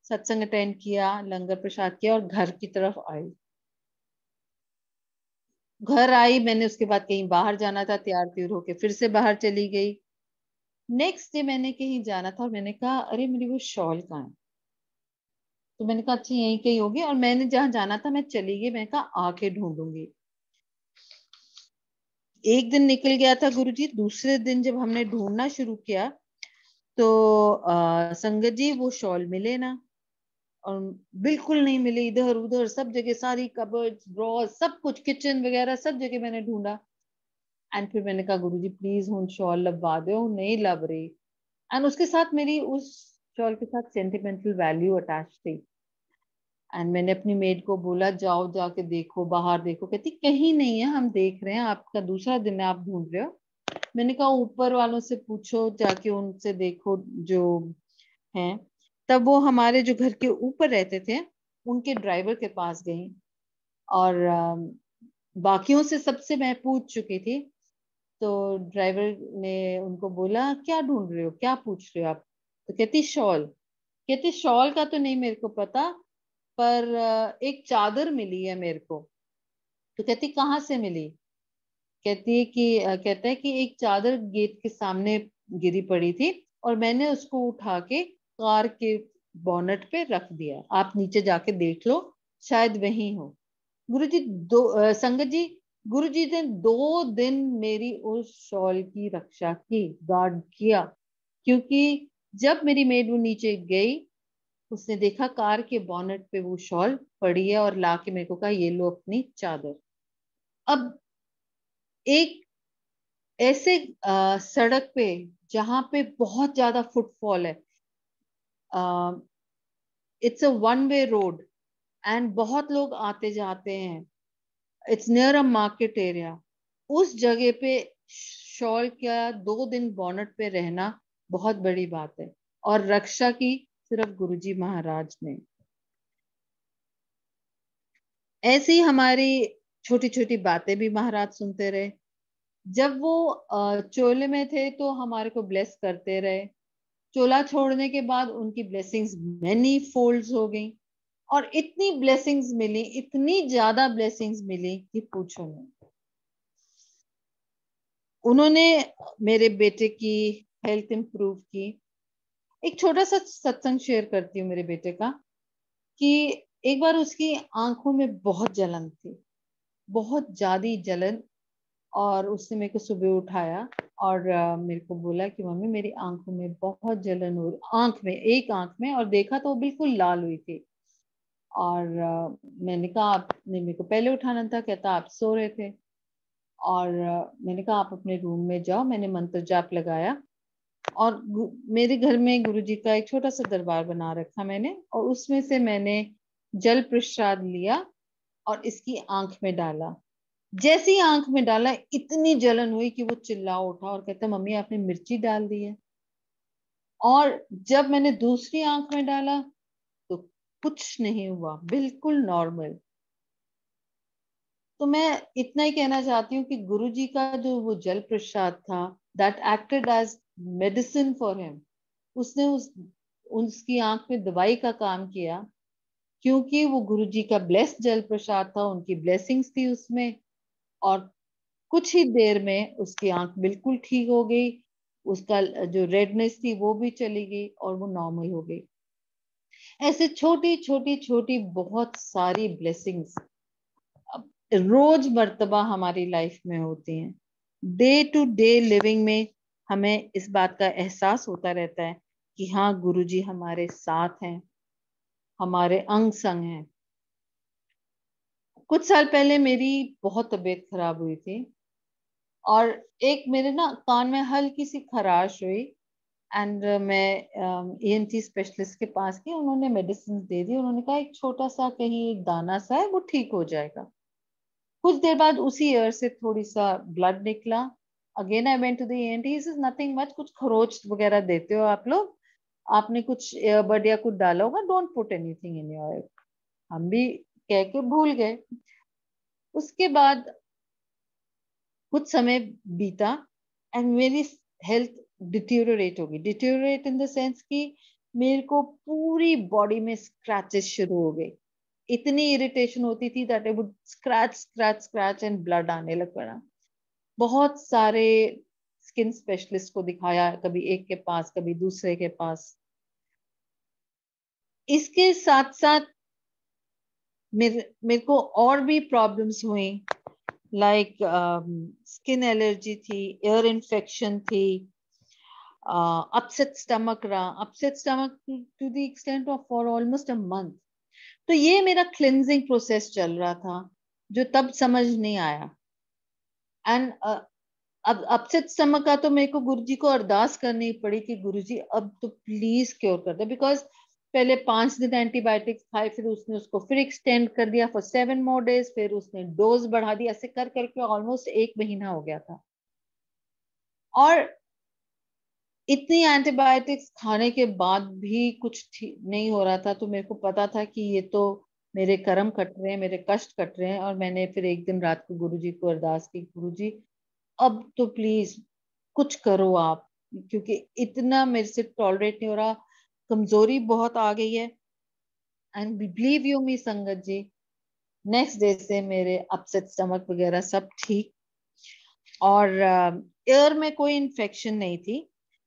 C: सत्संग अटेंड किया लंगर प्रसाद किया और घर की तरफ आई घर आई मैंने उसके बाद कहीं बाहर जाना था तैयार त्यूर होके फिर से बाहर चली गई नेक्स्ट डे मैंने कहीं जाना था और मैंने कहा अरे मेरी वो शॉल कहा है तो मैंने कहा अच्छा यहीं कहीं होगी और मैंने जहां जाना था मैं चली गई मैंने कहा आके ढूंढूंगी एक दिन निकल गया था गुरुजी दूसरे दिन जब हमने ढूंढना शुरू किया तो आ, संगत जी वो शॉल मिले ना और बिल्कुल नहीं मिले इधर उधर सब जगह सारी कबर्ड ड्रॉ सब कुछ किचन वगैरह सब जगह मैंने ढूंढा एंड फिर मैंने कहा गुरु जी प्लीज हूँ शॉल लबवा दो नहीं लब रही एंड उसके साथ मेरी उस शॉल के साथ सेंटिमेंटल वैल्यू अटैच थी एंड मैंने अपनी मेड को बोला जाओ जाके देखो बाहर देखो कहती कहीं नहीं है हम देख रहे हैं आपका दूसरा दिन है आप ढूंढ रहे हो मैंने कहा ऊपर वालों से पूछो जाके उनसे देखो जो है तब वो हमारे जो घर के ऊपर रहते थे उनके ड्राइवर के पास गई और बाकियों से सबसे मैं पूछ चुकी थी तो ड्राइवर ने उनको बोला क्या ढूंढ रहे हो क्या पूछ रहे हो आप तो कहती शॉल कहती शॉल का तो नहीं मेरे को पता पर एक चादर मिली है मेरे को तो कहती कहाँ से मिली कहती है कि कहता है कि एक चादर गेट के सामने गिरी पड़ी थी और मैंने उसको उठा के कार के बोनट पे रख दिया आप नीचे जाके देख लो शायद वही हो गुरु जी दो संगत जी गुरु जी ने दो दिन मेरी उस शॉल की रक्षा की गार्ड किया क्योंकि जब मेरी मेड वो नीचे गई उसने देखा कार के बॉनेट पे वो शॉल पड़ी है और लाके मेरे को कहा ये लो अपनी चादर अब एक ऐसे आ, सड़क पे जहां पे बहुत ज्यादा फुटफॉल है it's a one way road and बहुत लोग आते जाते हैं it's near a market area उस जगह पे शॉल का दो दिन बॉनट पे रहना बहुत बड़ी बात है और रक्षा की सिर्फ गुरुजी महाराज ने ऐसी हमारी छोटी छोटी बातें भी महाराज सुनते रहे जब वो चोले में थे तो हमारे को ब्लेस करते रहे चोला छोड़ने के बाद उनकी ब्लेसिंग्स मैनी फोल्ड हो गई और इतनी ब्लेसिंग्स मिली इतनी ज्यादा ब्लेसिंग्स मिली कि पूछो नहीं उन्होंने मेरे बेटे की हेल्थ इम्प्रूव की एक छोटा सा सत्संग शेयर करती हूँ मेरे बेटे का कि एक बार उसकी आंखों में बहुत जलन थी बहुत ज़्यादा जलन और उसने मेरे को सुबह उठाया और मेरे को बोला कि मम्मी मेरी आंखों में बहुत जलन हो आंख में एक आंख में और देखा तो बिल्कुल लाल हुई थी और मैंने कहा आपने मेरे को पहले उठाना था कहता आप सो रहे थे और मैंने कहा आप अपने रूम में जाओ मैंने मंत्र जाप लगाया और मेरे घर में गुरु जी का एक छोटा सा दरबार बना रखा मैंने और उसमें से मैंने जल प्रसाद लिया और इसकी आंख में डाला जैसी आंख में डाला इतनी जलन हुई कि वो चिल्ला उठा और कहता मम्मी आपने मिर्ची डाल दी है और जब मैंने दूसरी आंख में डाला तो कुछ नहीं हुआ बिल्कुल नॉर्मल तो मैं इतना ही कहना चाहती हूँ कि गुरु जी का जो वो जल प्रसाद था that acted as medicine for him उसने उस उसकी आंख में दवाई का काम किया क्योंकि वो गुरु जी का ब्लेस्ड जल प्रसाद था उनकी ब्लेसिंग्स थी उसमें और कुछ ही देर में उसकी आंख बिल्कुल ठीक हो गई उसका जो रेडनेस थी वो भी चली गई और वो नॉर्मल हो गई ऐसे छोटी छोटी छोटी बहुत सारी ब्लेसिंग्स रोज मरतबा हमारी लाइफ में होती हैं डे टू डे लिविंग में हमें इस बात का एहसास होता रहता है कि हाँ गुरुजी हमारे साथ हैं हमारे अंग संग हैं कुछ साल पहले मेरी बहुत तबीयत खराब हुई थी और एक मेरे ना कान में हल्की सी खराश हुई एंड मैं ई एन टी स्पेशलिस्ट के पास गई उन्होंने मेडिसिन दे दी उन्होंने कहा एक छोटा सा कहीं एक दाना सा है वो ठीक हो जाएगा कुछ देर बाद उसी ईयर से थोड़ी सा ब्लड निकला again I went to the N T is nothing much कुछ खरोच वगैरह देते हो आप लोग आपने कुछ एयरबड या कुछ डाला होगा don't put anything in your हम भी कह के भूल गए उसके बाद कुछ समय बीता एंड मेरी हेल्थ डिट्योरेट होगी डिट्योरेट इन द सेंस कि मेरे को पूरी बॉडी में स्क्रैचेस शुरू हो गए इतनी इरिटेशन होती थी that would scratch scratch scratch and blood आने लग पड़ा बहुत सारे स्किन स्पेशलिस्ट को दिखाया कभी एक के पास कभी दूसरे के पास इसके साथ साथ मेरे मेरे को और भी प्रॉब्लम्स हुई लाइक स्किन एलर्जी थी एयर इन्फेक्शन थी अपसेट uh, स्टमक रहा upset stomach to the extent of for almost a month तो ये मेरा क्लिनजिंग प्रोसेस चल रहा था जो तब समझ नहीं आया एंड uh, अब अपसेट स्टमक का तो मेरे को गुरुजी को अरदास करनी पड़ी कि गुरुजी अब तो प्लीज क्योर कर दे बिकॉज पहले पांच दिन एंटीबायोटिक्स खाए फिर उसने उसको फिर एक्सटेंड कर दिया फॉर सेवन मोर डेज फिर उसने डोज बढ़ा दी ऐसे कर करके ऑलमोस्ट एक महीना हो गया था और इतनी एंटीबायोटिक्स खाने के बाद भी कुछ नहीं हो रहा था तो मेरे को पता था कि ये तो मेरे कर्म कट रहे हैं मेरे कष्ट कट रहे हैं और मैंने फिर एक दिन रात को जी को अरदास की जी अब तो प्लीज कुछ करो आप क्योंकि इतना मेरे से टॉलरेट नहीं हो रहा कमजोरी बहुत आ गई है एंड बिलीव यू मी संगत जी नेक्स्ट डे से मेरे अपसेट स्टमक वगैरह सब ठीक और एयर um, uh, में कोई इन्फेक्शन नहीं थी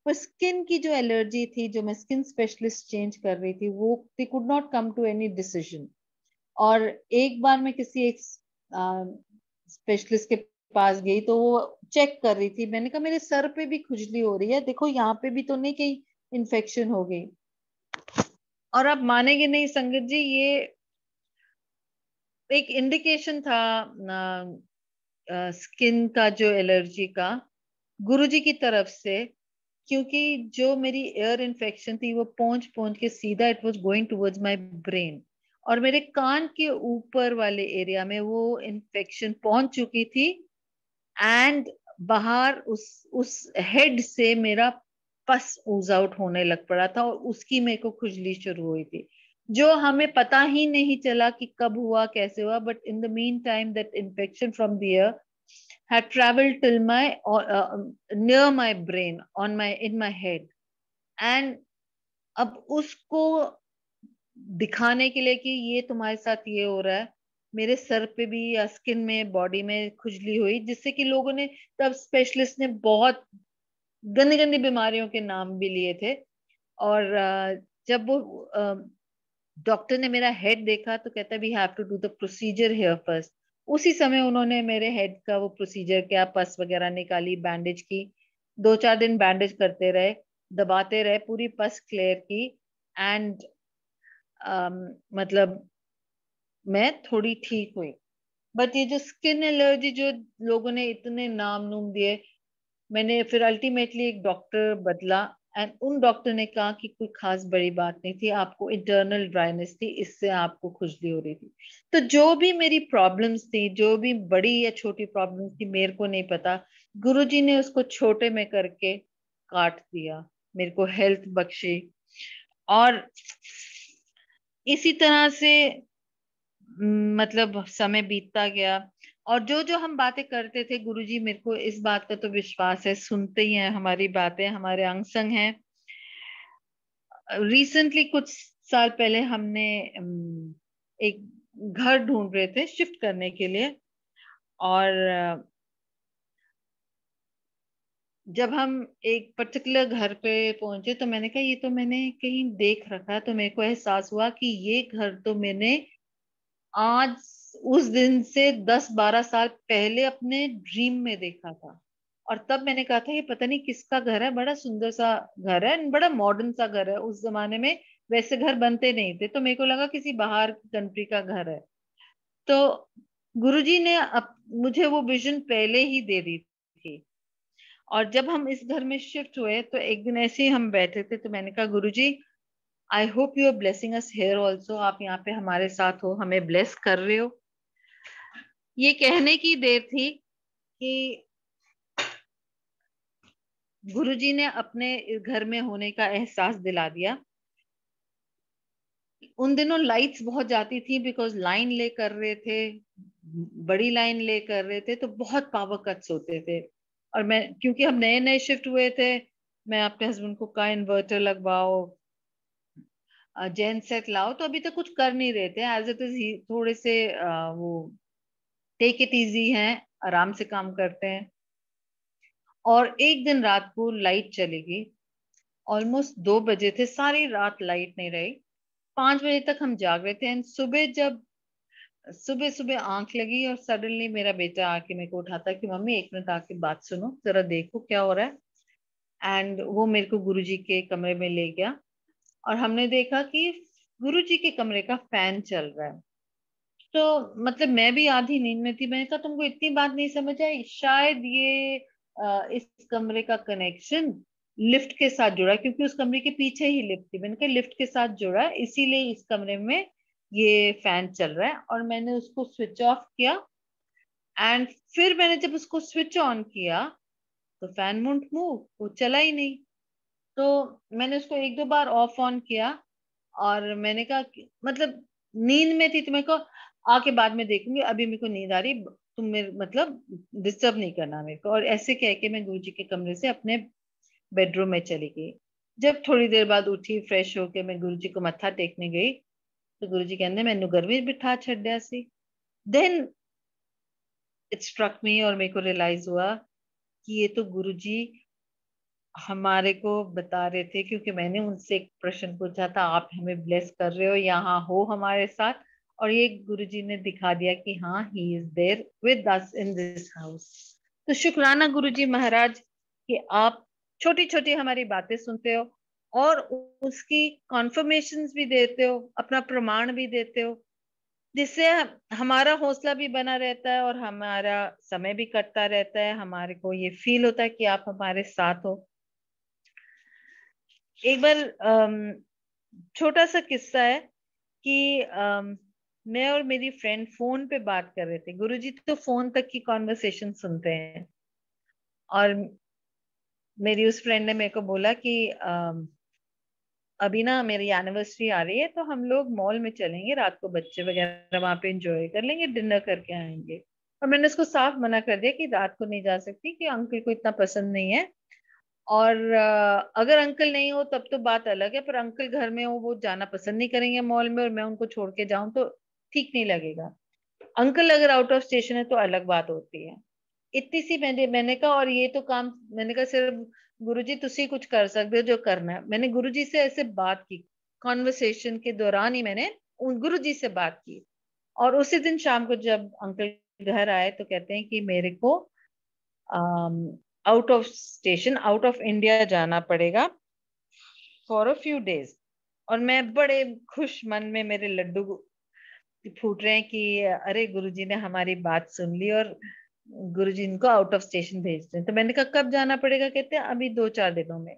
C: पर स्किन की जो एलर्जी थी जो मैं स्किन स्पेशलिस्ट चेंज कर रही थी वो they could not come to any decision और एक बार मैं किसी एक स्पेशलिस्ट um, के पास गई तो वो चेक कर रही थी मैंने कहा मेरे सर पे भी खुजली हो रही है देखो यहाँ पे भी तो नहीं कहीं इन्फेक्शन हो गई और आप मानेंगे नहीं संगत जी ये एक इंडिकेशन था ना, आ, स्किन का जो एलर्जी का गुरुजी की तरफ से क्योंकि जो मेरी एयर इन्फेक्शन थी वो पहुंच पहुंच के सीधा it was going towards my brain और मेरे कान के ऊपर वाले एरिया में वो इन्फेक्शन पहुंच चुकी थी एंड बाहर उस उस हेड से मेरा पस ऊज आउट होने लग पड़ा था और उसकी मेरे को खुजली शुरू हुई थी जो हमें पता ही नहीं चला कि कब हुआ कैसे हुआ but in the mean time that infection from there had travel till my near my brain on my in my head and अब उसको दिखाने के लिए कि ये तुम्हारे साथ ये हो रहा है मेरे सर पे भी या स्किन में बॉडी में खुजली हुई जिससे कि लोगों ने तब स्पेशलिस्ट ने बहुत गंदी गंदी बीमारियों के नाम भी लिए थे और जब वो डॉक्टर ने मेरा हेड देखा तो कहता we have to do the procedure here first उसी समय उन्होंने मेरे हेड का वो प्रोसीजर क्या पस वगैरह निकाली बैंडेज की दो चार दिन बैंडेज करते रहे दबाते रहे पूरी पस क्लियर की एंड um, मतलब मैं थोड़ी ठीक हुई बट ये जो स्किन एलर्जी जो लोगों ने इतने नाम नूम दिए मैंने फिर अल्टीमेटली एक डॉक्टर बदला एंड उन डॉक्टर ने कहा कि कोई खास बड़ी बात नहीं थी आपको इंटरनल ड्राइनेस थी इससे आपको खुजली हो रही थी तो जो भी मेरी प्रॉब्लम्स थी जो भी बड़ी या छोटी प्रॉब्लम्स थी मेरे को नहीं पता गुरुजी ने उसको छोटे में करके काट दिया मेरे को हेल्थ बख्शी और इसी तरह से मतलब समय बीतता गया और जो जो हम बातें करते थे गुरुजी मेरे को इस बात का तो विश्वास है सुनते ही हैं हमारी बातें हमारे अंग संग हैं रिसेंटली कुछ साल पहले हमने एक घर ढूंढ रहे थे शिफ्ट करने के लिए और जब हम एक पर्टिकुलर घर पे पहुंचे तो मैंने कहा ये तो मैंने कहीं देख रखा तो मेरे को एहसास हुआ कि ये घर तो मैंने आज उस दिन से दस बारह साल पहले अपने ड्रीम में देखा था और तब मैंने कहा था ये पता नहीं किसका घर है बड़ा सुंदर सा घर है बड़ा मॉडर्न सा घर है उस जमाने में वैसे घर बनते नहीं थे तो मेरे को लगा किसी बाहर कंट्री का घर है तो गुरुजी ने अप, मुझे वो विजन पहले ही दे दी थी और जब हम इस घर में शिफ्ट हुए तो एक दिन ऐसे ही हम बैठे थे तो मैंने कहा Guru ji I hope you are blessing us here also आप यहाँ पे हमारे साथ हो हमें ब्लेस कर रहे हो ये कहने की देर थी कि गुरुजी ने अपने घर में होने का एहसास दिला दिया उन दिनों लाइट्स बहुत जाती थी बिकॉज लाइन ले कर रहे थे बड़ी लाइन ले कर रहे थे तो बहुत पावर कट्स होते थे और मैं क्योंकि हम नए नए शिफ्ट हुए थे मैं अपने हस्बैंड को कहा इन्वर्टर लगवाओ जेन सेट लाओ तो अभी तक कुछ कर नहीं रहे थे एज इट इज थोड़े से आ, वो टेक इट इजी हैं आराम से काम करते हैं और एक दिन रात को लाइट चली गई ऑलमोस्ट दो बजे थे सारी रात लाइट नहीं रही पांच बजे तक हम जाग रहे थे एंड सुबह जब सुबह सुबह आंख लगी और सडनली मेरा बेटा आके मेरे को उठाता कि मम्मी एक मिनट आके बात सुनो जरा देखो क्या हो रहा है एंड वो मेरे को गुरुजी के कमरे में ले गया और हमने देखा कि गुरुजी के कमरे का फैन चल रहा है तो मतलब मैं भी आधी नींद में थी मैंने कहा तुमको इतनी बात नहीं समझ आई शायद ये इस कमरे का कनेक्शन लिफ्ट के साथ जुड़ा क्योंकि उस कमरे के पीछे ही लिफ्ट थी मैंने कहा लिफ्ट के साथ जुड़ा इसीलिए इस कमरे में ये फैन चल रहा है और मैंने उसको स्विच ऑफ किया एंड फिर मैंने जब उसको स्विच ऑन किया तो फैन मुंट मूव वो चला ही नहीं तो मैंने उसको एक दो बार ऑफ ऑन किया और मैंने कहा मतलब नींद में थी तो मेरे को आके बाद में देखूंगी अभी मेरे को नींद आ रही तुम मेरे मतलब डिस्टर्ब नहीं करना मेरे को और ऐसे कह के मैं गुरु जी के कमरे से अपने बेडरूम में चली गई जब थोड़ी देर बाद उठी फ्रेश होके मैं गुरु जी को मत्था टेकने गई तो गुरु जी कहने मैं गर्मी बिठा छड़ा सी देन इट स्ट्रक मी और मेरे को रियलाइज हुआ कि ये तो गुरु जी हमारे को बता रहे थे क्योंकि मैंने उनसे एक प्रश्न पूछा था आप हमें ब्लेस कर रहे हो यहाँ हो हमारे साथ और ये गुरुजी ने दिखा दिया कि हाँ he is there within this house तो शुक्राना गुरुजी महाराज कि आप छोटी छोटी हमारी बातें सुनते हो और उसकी कॉन्फर्मेशन भी देते हो अपना प्रमाण भी देते हो जिससे हमारा हौसला भी बना रहता है और हमारा समय भी कटता रहता है हमारे को ये फील होता है कि आप हमारे साथ हो एक बार छोटा सा किस्सा है कि मैं और मेरी फ्रेंड फोन पे बात कर रहे थे गुरुजी तो फोन तक की कॉन्वर्सेशन सुनते हैं और मेरी उस फ्रेंड ने मेरे को बोला कि अभी ना मेरी एनिवर्सरी आ रही है तो हम लोग मॉल में चलेंगे रात को बच्चे वगैरह वहां पे एंजॉय कर लेंगे डिनर करके आएंगे और मैंने उसको साफ मना कर दिया कि रात को नहीं जा सकती कि अंकल को इतना पसंद नहीं है और अगर अंकल नहीं हो तब तो बात अलग है पर अंकल घर में हो वो जाना पसंद नहीं करेंगे मॉल में और मैं उनको छोड़ के जाऊं तो ठीक नहीं लगेगा अंकल अगर आउट ऑफ स्टेशन है तो अलग बात होती है इतनी सी मैंने मैंने कहा और ये तो काम मैंने कहा सिर्फ गुरु जी तुम कुछ कर सकते हो जो करना है मैंने गुरु जी से ऐसे बात की कॉन्वर्सेशन के दौरान ही मैंने उन गुरु जी से बात की और उसी दिन शाम को जब अंकल घर आए तो कहते हैं कि मेरे को out of station out of India जाना पड़ेगा फॉर अ फ्यू डेज और मैं बड़े खुश मन में मेरे लड्डू फूट रहे हैं कि अरे गुरुजी ने हमारी बात सुन ली और गुरुजी इनको आउट ऑफ स्टेशन भेज दें तो मैंने कहा कब जाना पड़ेगा कहते हैं अभी दो चार दिनों में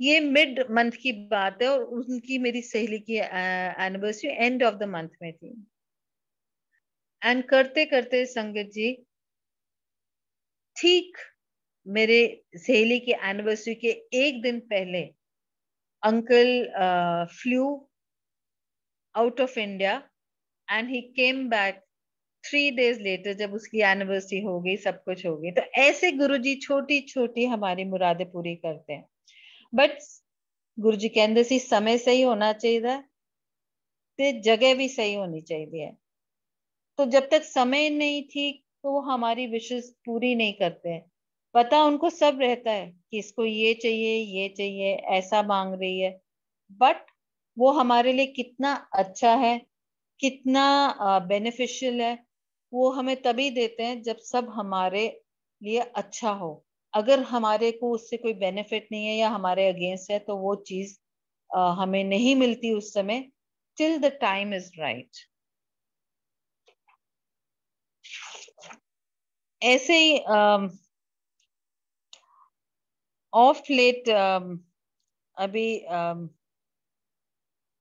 C: ये मिड मंथ की बात है और उनकी मेरी सहेली की anniversary end of the month में थी एंड करते करते संगत जी ठीक मेरे सहेली की एनिवर्सरी के एक दिन पहले uncle flew out of India and he came back three days later जब उसकी एनिवर्सरी हो गई सब कुछ हो गई तो ऐसे गुरु जी छोटी छोटी हमारी मुरादें पूरी करते हैं बट गुरु जी कहते समय सही होना चाहिए जगह भी सही होनी चाहिए है तो जब तक समय नहीं थी तो वो हमारी विशेष पूरी नहीं करते हैं पता उनको सब रहता है कि इसको ये चाहिए ये चाहिए ऐसा मांग रही है बट वो हमारे लिए कितना अच्छा है कितना बेनिफिशियल है वो हमें तभी देते हैं जब सब हमारे लिए अच्छा हो अगर हमारे को उससे कोई बेनिफिट नहीं है या हमारे अगेंस्ट है तो वो चीज हमें नहीं मिलती उस समय till the time is right ऐसे ही ऑफ लेट अभी um,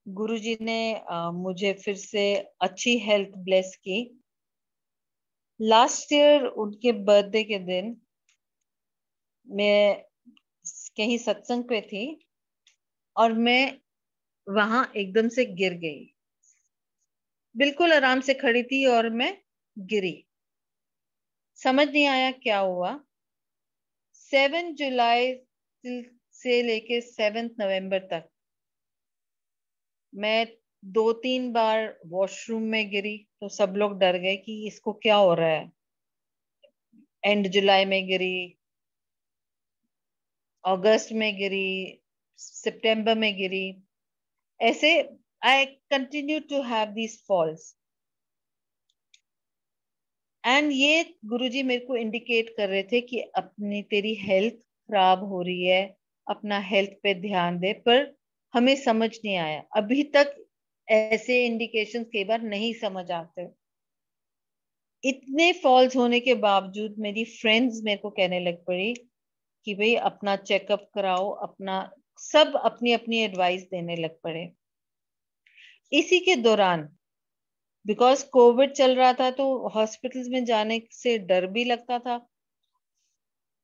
C: गुरुजी ने मुझे फिर से अच्छी हेल्थ ब्लेस की लास्ट ईयर उनके बर्थडे के दिन मैं कहीं सत्संग पे थी और मैं वहां एकदम से गिर गई बिल्कुल आराम से खड़ी थी और मैं गिरी समझ नहीं आया क्या हुआ सेवन जुलाई से लेके सेवेंथ नवंबर तक मैं दो तीन बार वॉशरूम में गिरी तो सब लोग डर गए कि इसको क्या हो रहा है एंड जुलाई में गिरी अगस्त में गिरी सितंबर में गिरी ऐसे I continue to have these falls and ये गुरुजी मेरे को इंडिकेट कर रहे थे कि अपनी तेरी हेल्थ खराब हो रही है अपना हेल्थ पे ध्यान दे पर हमें समझ नहीं आया अभी तक ऐसे इंडिकेशन कई बार नहीं समझ आते इतने फॉल्स होने के बावजूद मेरी फ्रेंड्स मेरे को कहने लग पड़ी कि भाई अपना चेकअप कराओ अपना सब अपनी अपनी एडवाइस देने लग पड़े इसी के दौरान बिकॉज कोविड चल रहा था तो हॉस्पिटल्स में जाने से डर भी लगता था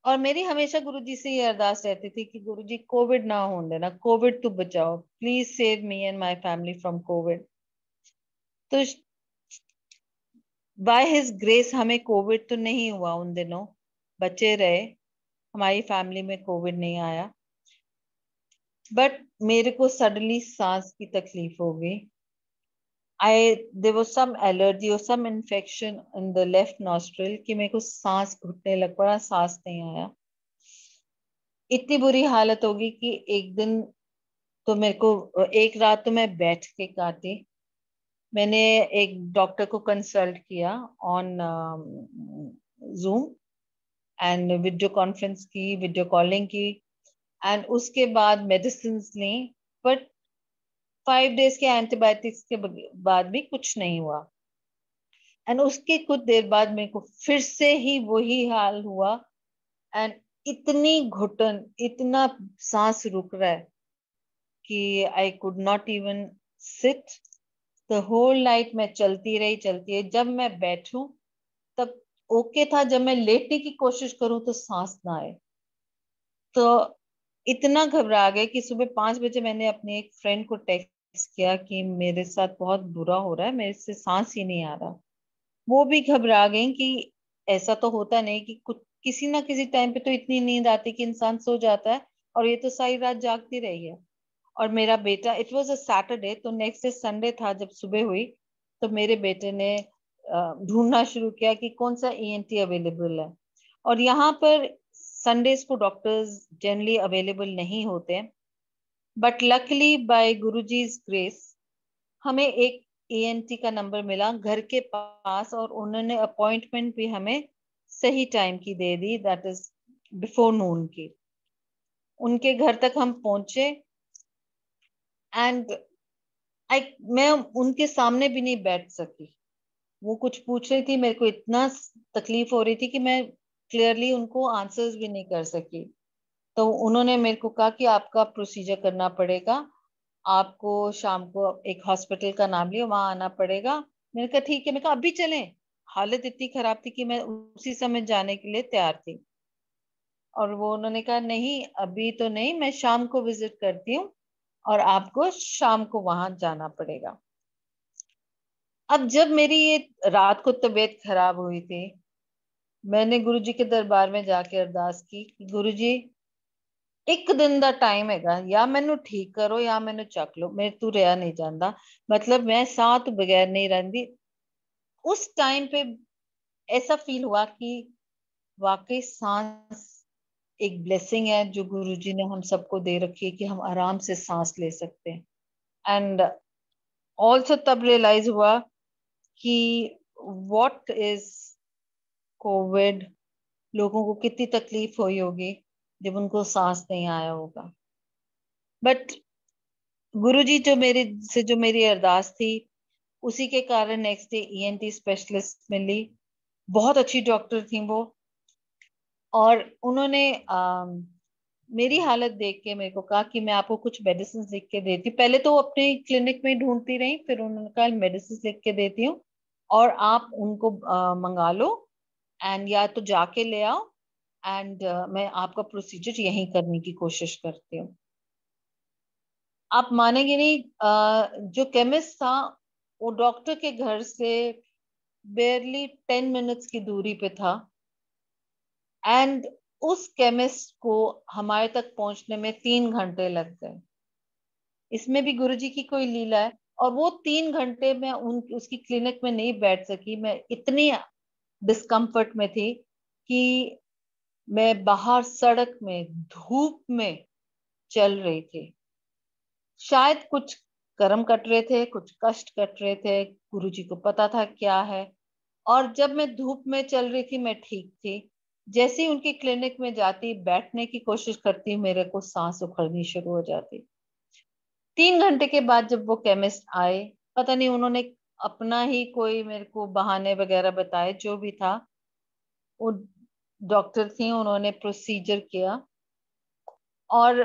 C: और मेरी हमेशा गुरु जी से ये अरदास रहती थी कि गुरु जी कोविड ना होने देना कोविड तो बचाओ please save me and my family from covid तो बाय हिज ग्रेस हमें कोविड तो नहीं हुआ उन दिनों बचे रहे हमारी फैमिली में कोविड नहीं आया बट मेरे को सडनली सांस की तकलीफ हो गई आई दे वॉज सम एलर्जी और some infection in the left nostril कि मेरे को सांस घुटने लग पड़ा सांस नहीं आया इतनी बुरी हालत होगी कि एक दिन तो मेरे को एक रात तो मैं बैठ के काटी मैंने एक डॉक्टर को कंसल्ट किया on Zoom and video conference की वीडियो कॉलिंग की एंड उसके बाद मेडिसिन ली बट फाइव डेज के एंटीबायोटिक्स के बाद भी कुछ नहीं हुआ एंड उसके कुछ देर बाद मेरे को फिर से ही वही हाल हुआ एंड इतनी घुटन इतना सांस रुक रहा है कि I could not even sit the whole night मैं चलती रही चलती रही जब मैं बैठू तब ओके था जब मैं लेटने की कोशिश करूं तो सांस ना आए तो इतना घबरा गए कि सुबह पांच बजे मैंने अपने एक फ्रेंड को टेक्स्ट किया कि मेरे साथ बहुत बुरा हो रहा है मेरे से सांस ही नहीं आ रहा वो भी घबरा गई कि ऐसा तो होता नहीं कि कुछ किसी ना किसी टाइम पे तो इतनी नींद आती कि इंसान सो जाता है और ये तो सारी रात जागती रही है और मेरा बेटा इट वॉज अ सैटरडे तो नेक्स्ट डे संडे था जब सुबह हुई तो मेरे बेटे ने ढूंढना शुरू किया कि कौन सा ई e अवेलेबल है और यहाँ पर संडेज को डॉक्टर्स जनरली अवेलेबल नहीं होते हैं but luckily by Guruji's grace हमें एक एएनटी का नंबर मिला घर के पास और उन्होंने अपॉइंटमेंट भी हमें सही टाइम की दे दी दैट इज बिफोर नून की उनके घर तक हम पहुंचे एंड आई मैं उनके सामने भी नहीं बैठ सकी वो कुछ पूछ रही थी मेरे को इतना तकलीफ हो रही थी कि मैं क्लियरली उनको आंसर्स भी नहीं कर सकी तो उन्होंने मेरे को कहा कि आपका प्रोसीजर करना पड़ेगा आपको शाम को एक हॉस्पिटल का नाम लिया वहां आना पड़ेगा मैंने कहा ठीक है मैं कहा अभी चले हालत इतनी खराब थी कि मैं उसी समय जाने के लिए तैयार थी और वो उन्होंने कहा नहीं अभी तो नहीं मैं शाम को विजिट करती हूँ और आपको शाम को वहां जाना पड़ेगा अब जब मेरी ये रात को तबीयत खराब हुई थी मैंने गुरुजी के दरबार में जाके अरदास की गुरुजी एक दिन का टाइम है ਜਾਂ ਮੈਨੂੰ ਠੀਕ ਕਰੋ ਜਾਂ ਮੈਨੂੰ ਚੱਕ ਲਓ ਮੇਰੇ ਤੋਂ ਰਿਆ ਨਹੀਂ ਜਾਂਦਾ मतलब मैं साथ बगैर नहीं रहती उस टाइम पे ऐसा फील हुआ कि वाकई सांस एक ब्लेसिंग है जो गुरु जी ने हम सबको दे रखी है कि हम आराम से सांस ले सकते हैं एंड ऑल्सो तब रियलाइज हुआ कि वॉट इज कोविड लोगों को कितनी तकलीफ हुई होगी जब उनको सांस नहीं आया होगा बट गुरु जी जो मेरे से जो मेरी अरदास थी उसी के कारण next day E N T specialist मिली बहुत अच्छी डॉक्टर थी वो और उन्होंने आ, मेरी हालत देख के मेरे को कहा कि मैं आपको कुछ मेडिसिन लिख के देती हूँ पहले तो वो अपने क्लिनिक में ढूंढती रही फिर उन्होंने कहा मेडिसिन लिख के देती हूँ और आप उनको आ, मंगा लो एंड या तो जाके ले आओ एंड uh, मैं आपका प्रोसीजर यही करने की कोशिश करती हूँ आप मानेंगे नहीं जो केमिस्ट था वो डॉक्टर के घर से बेरली टेन मिनट्स की दूरी पे था एंड उस केमिस्ट को हमारे तक पहुंचने में तीन घंटे लग गए इसमें भी गुरुजी की कोई लीला है और वो तीन घंटे में उन उसकी क्लिनिक में नहीं बैठ सकी मैं इतनी डिस्कम्फर्ट में थी कि मैं बाहर सड़क में धूप में चल रही थी शायद कुछ कर्म कट रहे थे कुछ कष्ट कट रहे थे गुरु जी को पता था क्या है और जब मैं धूप में चल रही थी मैं ठीक थी जैसे ही उनके क्लिनिक में जाती बैठने की कोशिश करती मेरे को सांस उखड़नी शुरू हो जाती तीन घंटे के बाद जब वो केमिस्ट आए पता नहीं उन्होंने अपना ही कोई मेरे को बहाने वगैरह बताए जो भी था वो डॉक्टर थी उन्होंने प्रोसीजर किया और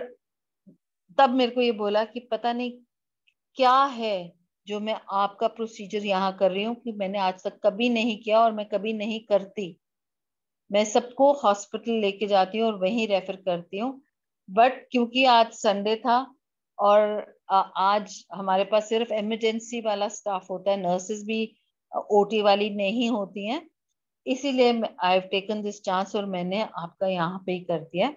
C: तब मेरे को ये बोला कि पता नहीं क्या है जो मैं आपका प्रोसीजर यहाँ कर रही हूँ कि मैंने आज तक कभी नहीं किया और मैं कभी नहीं करती मैं सबको हॉस्पिटल लेके जाती हूँ और वहीं रेफर करती हूँ बट क्योंकि आज संडे था और आज हमारे पास सिर्फ इमरजेंसी वाला स्टाफ होता है नर्सेज भी ओटी वाली नहीं होती हैं इसीलिए I have taken this chance और मैंने आपका यहाँ पे ही कर दिया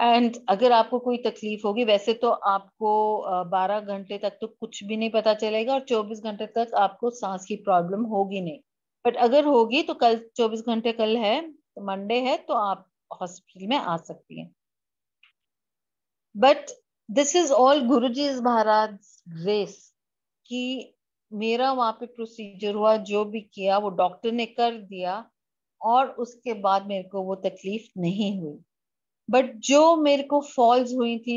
C: एंड अगर आपको कोई तकलीफ होगी वैसे तो आपको 12 घंटे तक तो कुछ भी नहीं पता चलेगा और 24 घंटे तक आपको सांस की प्रॉब्लम होगी नहीं बट अगर होगी तो कल 24 घंटे कल है तो मंडे है तो आप हॉस्पिटल में आ सकती हैं बट दिस इज ऑल गुरु जी इज महाराज ग्रेस कि मेरा वहां पे प्रोसीजर हुआ जो भी किया वो डॉक्टर ने कर दिया और उसके बाद मेरे को वो तकलीफ नहीं हुई बट जो मेरे को फॉल्स हुई थी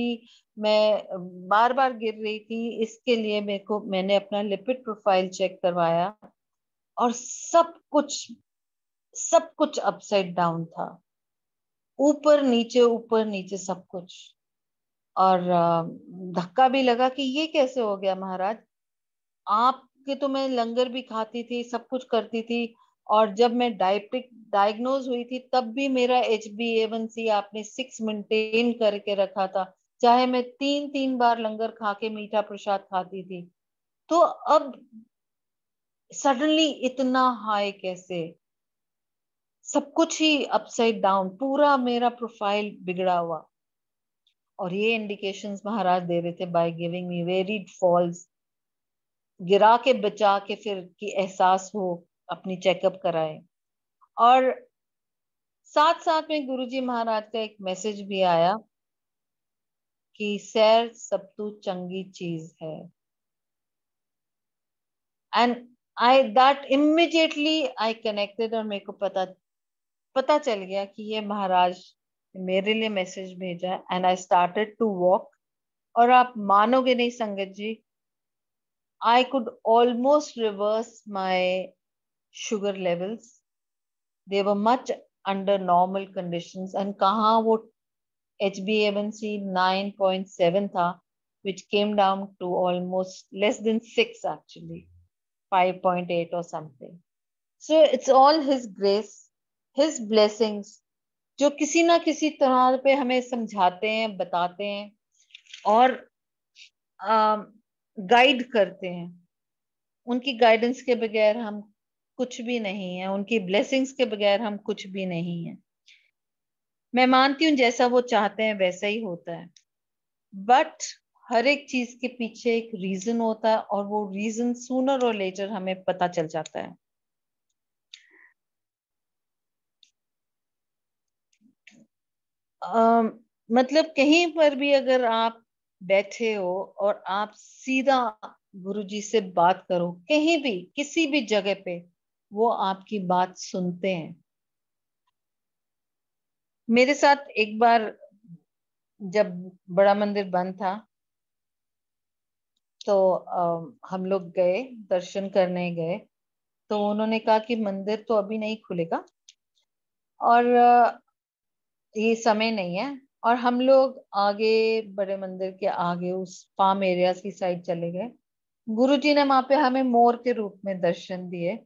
C: मैं बार बार गिर रही थी इसके लिए मेरे को मैंने अपना लिपिड प्रोफाइल चेक करवाया और सब कुछ सब कुछ अपसाइड डाउन था ऊपर नीचे ऊपर नीचे सब कुछ और धक्का भी लगा कि ये कैसे हो गया महाराज आपके तो मैं लंगर भी खाती थी सब कुछ करती थी और जब मैं डायबिटिक डायग्नोज हुई थी तब भी मेरा एच बी एवन सी आपने सिक्स मेंटेन करके रखा था चाहे मैं तीन तीन बार लंगर खा के मीठा प्रसाद खाती थी तो अब सडनली इतना हाई कैसे सब कुछ ही अपसाइड डाउन पूरा मेरा प्रोफाइल बिगड़ा हुआ और ये इंडिकेशंस महाराज दे रहे थे by giving me very falls गिरा के बचा के फिर की एहसास हो अपनी चेकअप कराए और साथ साथ में गुरुजी महाराज का एक मैसेज भी आया कि सैर सब तो चंगी चीज है and I that immediately I connected और मेरे को पता पता चल गया कि ये महाराज मेरे लिए मैसेज भेजा and I started to walk और आप मानोगे नहीं संगत जी I could almost reverse my sugar levels. They were much under normal conditions. And kaha wo HbA1c 9.7 tha, which came down to almost less than 6 actually, 5.8 or something. So it's all His grace, His blessings, जो किसी ना किसी तरह पे हमें समझाते हैं बताते हैं और um, गाइड करते हैं उनकी गाइडेंस के बगैर हम कुछ भी नहीं है उनकी ब्लेसिंग्स के बगैर हम कुछ भी नहीं है मैं मानती हूँ जैसा वो चाहते हैं वैसा ही होता है बट हर एक चीज के पीछे एक रीजन होता है और वो रीजन सुनर और लेटर हमें पता चल जाता है आ, मतलब कहीं पर भी अगर आप बैठे हो और आप सीधा गुरु जी से बात करो कहीं भी किसी भी जगह पे वो आपकी बात सुनते हैं मेरे साथ एक बार जब बड़ा मंदिर बंद था तो आ, हम लोग गए दर्शन करने गए तो उन्होंने कहा कि मंदिर तो अभी नहीं खुलेगा और ये समय नहीं है और हम लोग आगे बड़े मंदिर के आगे उस फार्म एरिया की साइड चले गए गुरु जी ने वहां पे हमें मोर के रूप में दर्शन दिए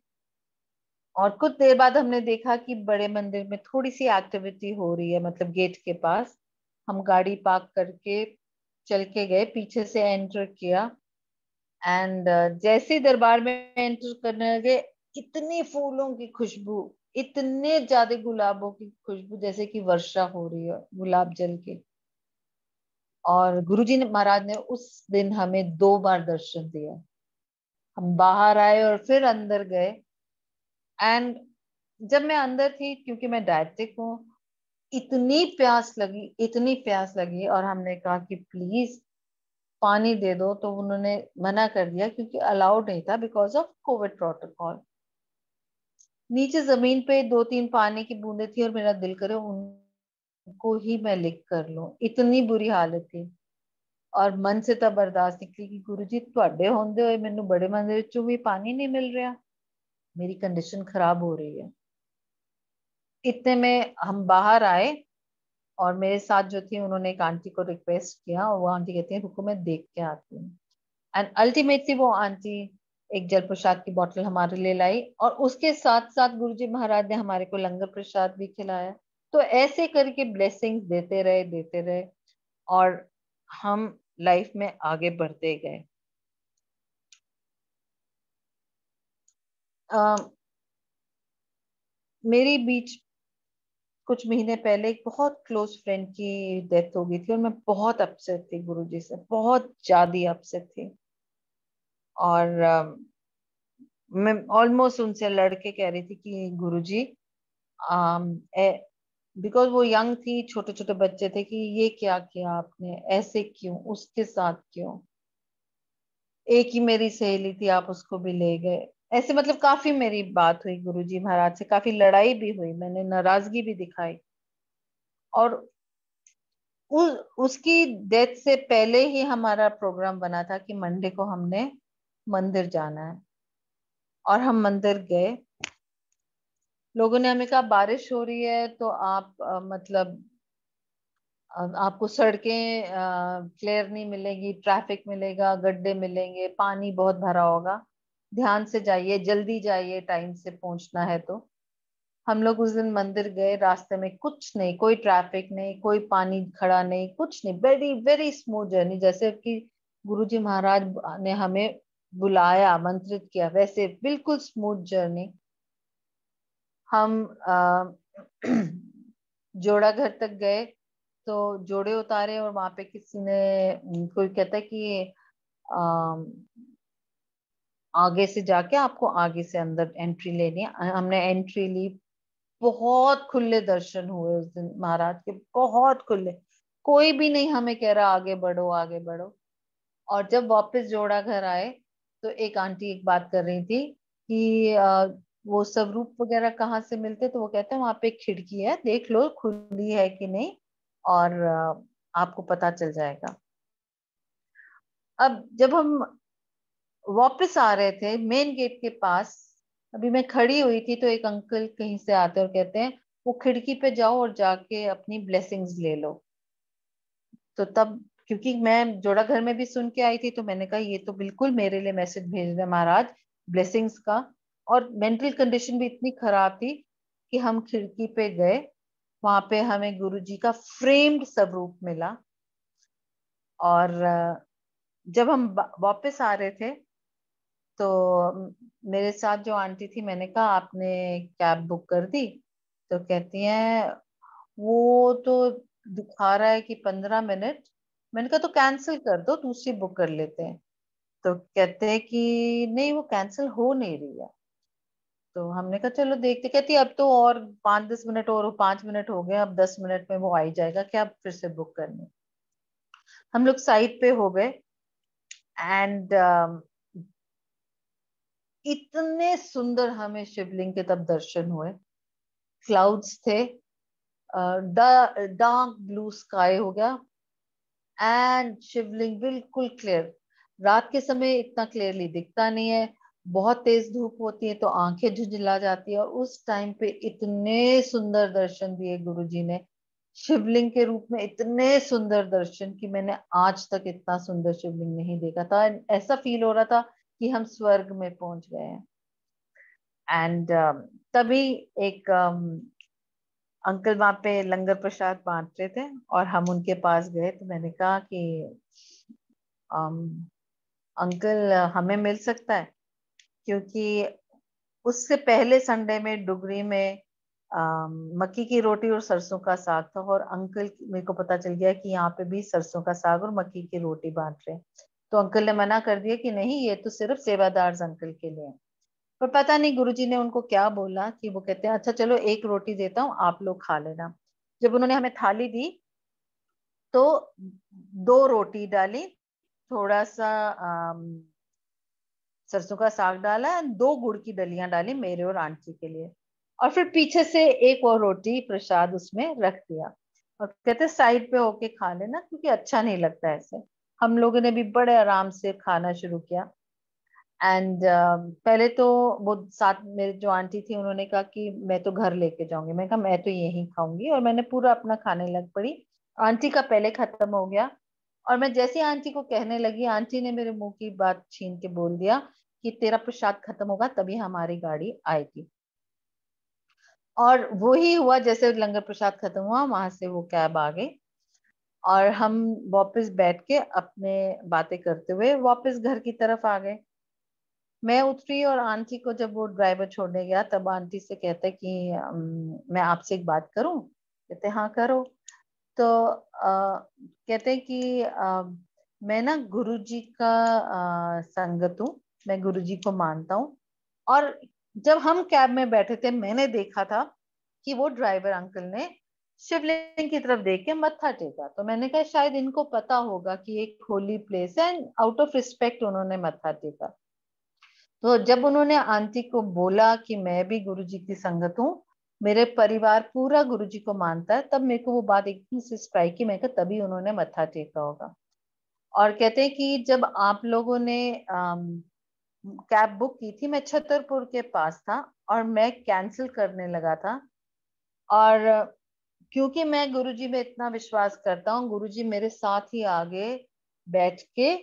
C: और कुछ देर बाद हमने देखा कि बड़े मंदिर में थोड़ी सी एक्टिविटी हो रही है मतलब गेट के पास हम गाड़ी पार्क करके चल के गए पीछे से एंटर किया एंड जैसे दरबार में एंटर करने लगे इतनी फूलों की खुशबू इतने ज्यादा गुलाबों की खुशबू जैसे कि वर्षा हो रही है गुलाब जल के और गुरुजी ने महाराज ने उस दिन हमें दो बार दर्शन दिया हम बाहर आए और फिर अंदर गए एंड जब मैं अंदर थी क्योंकि मैं डायटिक हूँ इतनी प्यास लगी इतनी प्यास लगी और हमने कहा कि प्लीज पानी दे दो तो उन्होंने मना कर दिया क्योंकि अलाउड नहीं था बिकॉज ऑफ कोविड प्रोटोकॉल नीचे जमीन पे दो तीन पानी की बूंदे थी और मेरा दिल करे उनको ही मैं लिख कर लू इतनी बुरी हालत थी और मन से ਤਾਂ बर्दाश्त ਨਿਕਲੀ ਕਿ ਗੁਰੂ ਜੀ ਤੁਹਾਡੇ होंगे ਹੋਏ मैं बड़े मंदिर चो भी पानी नहीं मिल रहा मेरी कंडीशन खराब हो रही है इतने में हम बाहर आए और मेरे साथ जो थी उन्होंने एक आंटी को रिक्वेस्ट किया और वो आंटी कहती है रुको मैं देख के आती हूँ एंड अल्टीमेटली वो आंटी एक जल प्रसाद की बोतल हमारे लिए लाई और उसके साथ साथ गुरु जी महाराज ने हमारे को लंगर प्रसाद भी खिलाया तो ऐसे करके ब्लेसिंग देते रहे देते रहे और हम लाइफ में आगे बढ़ते गए मेरी बीच कुछ महीने पहले एक बहुत क्लोज फ्रेंड की डेथ हो गई थी और मैं बहुत अपसेट थी गुरुजी से बहुत ज्यादा अपसेट थी और मैं ऑलमोस्ट उनसे लड़के कह रही थी कि गुरुजी बिकॉज वो यंग थी छोटे छोटे बच्चे थे कि ये क्या किया आपने ऐसे क्यों उसके साथ क्यों एक ही मेरी सहेली थी आप उसको भी ले गए ऐसे मतलब काफी मेरी बात हुई गुरुजी महाराज से काफी लड़ाई भी हुई मैंने नाराजगी भी दिखाई और उ, उसकी डेथ से पहले ही हमारा प्रोग्राम बना था कि मंडे को हमने मंदिर जाना है और हम मंदिर गए लोगों ने हमें कहा बारिश हो रही है तो आप आ, मतलब आपको सड़कें क्लियर नहीं मिलेंगी ट्रैफिक मिलेगा गड्ढे मिलेंगे पानी बहुत भरा होगा ध्यान से जाइए जल्दी जाइए टाइम से पहुंचना है तो हम लोग उस दिन मंदिर गए रास्ते में कुछ नहीं कोई ट्रैफिक नहीं कोई पानी खड़ा नहीं कुछ नहीं वेरी वेरी स्मूथ जर्नी जैसे कि गुरुजी महाराज ने हमें बुलाया आमंत्रित किया वैसे बिल्कुल स्मूथ जर्नी हम जोड़ा घर तक गए तो जोड़े उतारे और वहां पे किसी ने कोई कहता है कि आ, आगे से जाके आपको आगे से अंदर एंट्री लेनी हमने एंट्री ली बहुत खुले दर्शन हुए उस दिन महाराज के बहुत खुले कोई भी नहीं हमें कह रहा आगे बढ़ो आगे बढ़ो और जब वापस जोड़ा घर आए तो एक आंटी एक बात कर रही थी कि आ, वो स्वरूप वगैरह कहाँ से मिलते तो वो कहते हैं वहां पे खिड़की है देख लो खुली है कि नहीं और आपको पता चल जाएगा अब जब हम वापस आ रहे थे मेन गेट के पास अभी मैं खड़ी हुई थी तो एक अंकल कहीं से आते और कहते हैं वो खिड़की पे जाओ और जाके अपनी ब्लेसिंग्स ले लो तो तब क्योंकि मैं जोड़ा घर में भी सुन के आई थी तो मैंने कहा ये तो बिल्कुल मेरे लिए मैसेज भेज रहे महाराज ब्लेसिंग्स का और मेंटल कंडीशन भी इतनी खराब थी कि हम खिड़की पे गए वहां पे हमें गुरु जी का फ्रेम्ड स्वरूप मिला और जब हम वापस आ रहे थे तो मेरे साथ जो आंटी थी मैंने कहा आपने कैब बुक कर दी तो कहती हैं वो तो दिखा रहा है कि पंद्रह मिनट मैंने कहा तो कैंसिल कर दो दूसरी बुक कर लेते हैं तो कहते हैं कि नहीं वो कैंसिल हो नहीं रही है तो हमने कहा चलो देखते कहती अब तो और पांच दस मिनट और पांच मिनट हो गए अब दस मिनट में वो आ ही जाएगा क्या फिर से बुक करनी हम लोग साइट पे हो गए एंड uh, um, इतने सुंदर हमें शिवलिंग के तब दर्शन हुए क्लाउड्स थे डार्क ब्लू स्काई हो गया एंड शिवलिंग बिल्कुल क्लियर रात के समय इतना क्लियरली दिखता नहीं है बहुत तेज धूप होती है तो आंखें झुंझला जाती है और उस टाइम पे इतने सुंदर दर्शन दिए गुरु जी ने शिवलिंग के रूप में इतने सुंदर दर्शन कि मैंने आज तक इतना सुंदर शिवलिंग नहीं देखा था ऐसा फील हो रहा था कि हम स्वर्ग में पहुंच गए हैं एंड uh, um, तभी एक um, अंकल वहां पे लंगर प्रसाद बांट रहे थे और हम उनके पास गए तो मैंने कहा कि आम, अंकल हमें मिल सकता है क्योंकि उससे पहले संडे में डुगरी में मक्की की रोटी और सरसों का साग था और अंकल मेरे को पता चल गया कि यहाँ पे भी सरसों का साग और मक्की की रोटी बांट रहे हैं तो अंकल ने मना कर दिया कि नहीं ये तो सिर्फ सेवादार अंकल के लिए है पर पता नहीं गुरुजी ने उनको क्या बोला कि वो कहते हैं अच्छा चलो एक रोटी देता हूँ आप लोग खा लेना जब उन्होंने हमें थाली दी तो दो रोटी डाली थोड़ा सा सरसों का साग डाला दो गुड़ की डलियां डाली मेरे और आंटी के लिए और फिर पीछे से एक और रोटी प्रसाद उसमें रख दिया और कहते साइड पे होके खा लेना क्योंकि अच्छा नहीं लगता ऐसे हम लोगों ने भी बड़े आराम से खाना शुरू किया एंड uh, um, पहले तो वो साथ मेरे जो आंटी थी उन्होंने कहा कि मैं तो घर लेके जाऊंगी मैं कहा मैं तो यही खाऊंगी और मैंने पूरा अपना खाने लग पड़ी आंटी का पहले खत्म हो गया और मैं जैसे आंटी को कहने लगी आंटी ने मेरे मुंह की बात छीन के बोल दिया कि तेरा प्रसाद खत्म होगा तभी हमारी गाड़ी आएगी और वो ही हुआ जैसे लंगर प्रसाद खत्म हुआ वहां से वो कैब आ गई और हम वापस बैठ के अपने बातें करते हुए वापस घर की तरफ आ गए मैं उतरी और आंटी को जब वो ड्राइवर छोड़ने गया तब आंटी से कहते कि मैं आपसे एक बात करूं कहते हाँ करो तो आ, कहते कि आ, मैं ना गुरुजी का आ, संगत हूँ मैं गुरुजी को मानता हूँ और जब हम कैब में बैठे थे मैंने देखा था कि वो ड्राइवर अंकल ने शिवलिंग की तरफ देख के मत्था टेका तो मैंने कहा शायद इनको पता होगा कि एक होली प्लेस है एंड आउट ऑफ रिस्पेक्ट उन्होंने मत्था टेका तो जब उन्होंने आंटी को बोला कि मैं भी गुरु जी की संगत हूँ मेरे परिवार पूरा गुरु जी को मानता है तब मेरे को वो बात एकदम से स्ट्राइक की मैं तभी उन्होंने मत्था टेका होगा और कहते हैं कि जब आप लोगों ने कैब बुक की थी मैं छतरपुर के पास था और मैं कैंसिल करने लगा था और क्योंकि मैं गुरुजी में इतना विश्वास करता हूँ गुरुजी मेरे साथ ही आगे बैठ के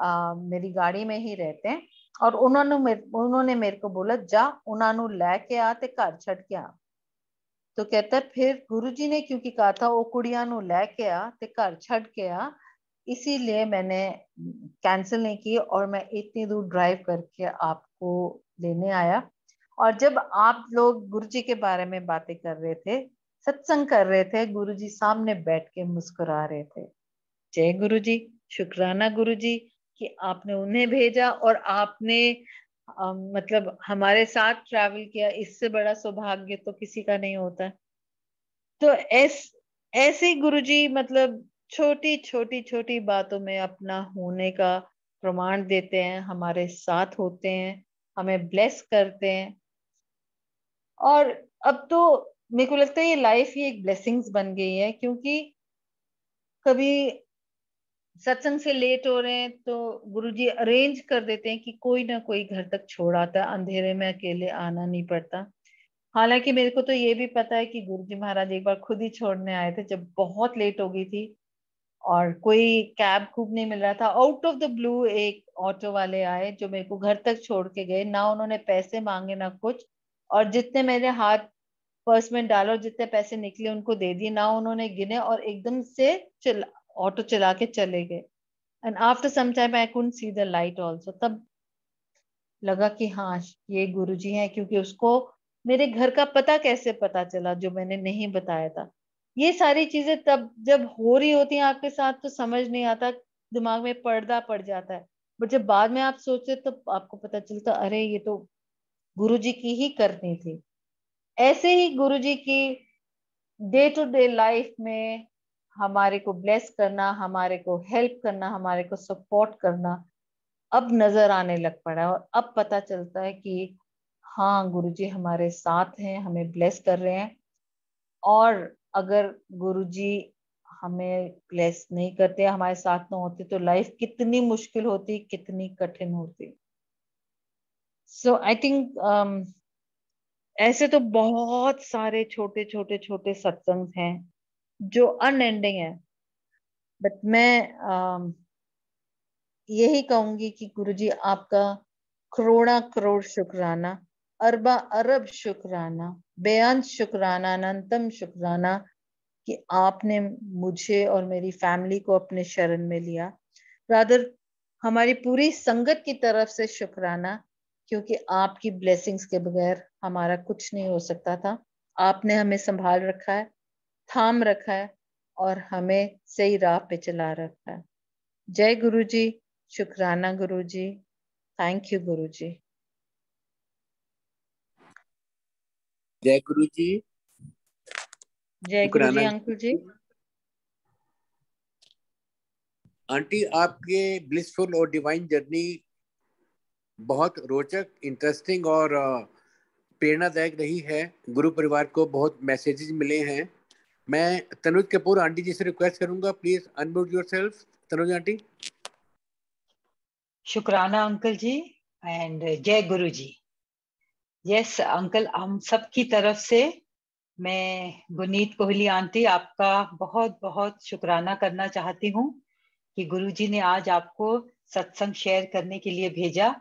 C: आ, मेरी गाड़ी में ही रहते हैं और उन्होंने मेरे उन्होंने मेरे को बोला जा उन्होंने लैके आ ते घर छड़ के आ तो कहता है फिर गुरुजी ने क्योंकि कहा था वो कुड़िया लै आ ते घर छड़ के आ इसीलिए मैंने कैंसिल नहीं की और मैं इतनी दूर ड्राइव करके आपको लेने आया और जब आप लोग गुरुजी के बारे में बातें कर रहे थे सत्संग कर रहे थे गुरुजी सामने बैठ के मुस्कुरा रहे थे जय गुरुजी शुक्राना गुरुजी कि आपने उन्हें भेजा और आपने आ, मतलब हमारे साथ ट्रैवल किया इससे बड़ा सौभाग्य तो किसी का नहीं होता तो ऐस ऐसे गुरुजी मतलब छोटी छोटी छोटी बातों में अपना होने का प्रमाण देते हैं हमारे साथ होते हैं हमें ब्लेस करते हैं और अब तो मेरे को लगता है ये लाइफ ही एक ब्लेसिंग्स बन गई है क्योंकि कभी सत्संग से लेट हो रहे हैं तो गुरुजी अरेंज कर देते हैं कि कोई ना कोई घर तक छोड़ आता अंधेरे में अकेले आना नहीं पड़ता हालांकि मेरे को तो ये भी पता है कि गुरुजी महाराज एक बार खुद ही छोड़ने आए थे जब बहुत लेट हो गई थी और कोई कैब खूब नहीं मिल रहा था आउट ऑफ द ब्लू एक ऑटो वाले आए जो मेरे को घर तक छोड़ के गए ना उन्होंने पैसे मांगे ना कुछ और जितने मेरे हाथ पर्स में डालो जितने पैसे निकले उनको दे दिए ना उन्होंने गिने और एकदम से चला ऑटो चला के चले गए and after some time I could see the light also तब लगा कि हाँ ये गुरु जी हैं क्योंकि उसको मेरे घर का पता कैसे पता चला जो मैंने नहीं बताया था ये सारी चीजें तब जब हो रही होती हैं आपके साथ तो समझ नहीं आता दिमाग में पर्दा पड़ जाता है बट जब बाद में आप सोचते तो आपको पता चलता अरे ये तो गुरु जी की ही करनी थी ऐसे ही गुरु जी की डे टू डे लाइफ में हमारे को ब्लेस करना हमारे को हेल्प करना हमारे को सपोर्ट करना अब नजर आने लग पड़ा है और अब पता चलता है कि हाँ गुरु जी हमारे साथ हैं हमें ब्लेस कर रहे हैं और अगर गुरु जी हमें ब्लेस नहीं करते हमारे साथ ना होते तो लाइफ कितनी मुश्किल होती कितनी कठिन होती सो आई थिंक ऐसे तो बहुत सारे छोटे छोटे छोटे सत्संग हैं जो अनएंडिंग है बट मैं um, यही कहूंगी कि गुरुजी आपका करोड़ा करोड़ शुक्राना अरबा अरब शुक्राना बेअंत शुक्राना अनंतम शुक्राना कि आपने मुझे और मेरी फैमिली को अपने शरण में लिया रादर हमारी पूरी संगत की तरफ से शुक्राना क्योंकि आपकी ब्लेसिंग्स के बगैर हमारा कुछ नहीं हो सकता था आपने हमें संभाल रखा है थाम रखा है और हमें सही राह पे चला रखा है जय गुरु जी शुक्राना गुरु जी थैंक यू गुरु जी
B: जय गुरु जी
C: जय गुरु जी अंकुल जी
B: आंटी आपके ब्लिसफुल और डिवाइन जर्नी बहुत रोचक इंटरेस्टिंग और प्रेरणादायक रही है गुरु परिवार को बहुत मैसेजेस मिले हैं मैं तनुज कपूर आंटी जी से रिक्वेस्ट करूंगा please unmute yourself Tanuj aunty
A: शुक्राना अंकल जी एंड जय गुरु जी यस अंकल हम सब की तरफ से मैं गुनीत कोहली आंटी आपका बहुत बहुत शुक्राना करना चाहती हूँ कि गुरु जी ने आज आपको सत्संग शेयर करने के लिए भेजा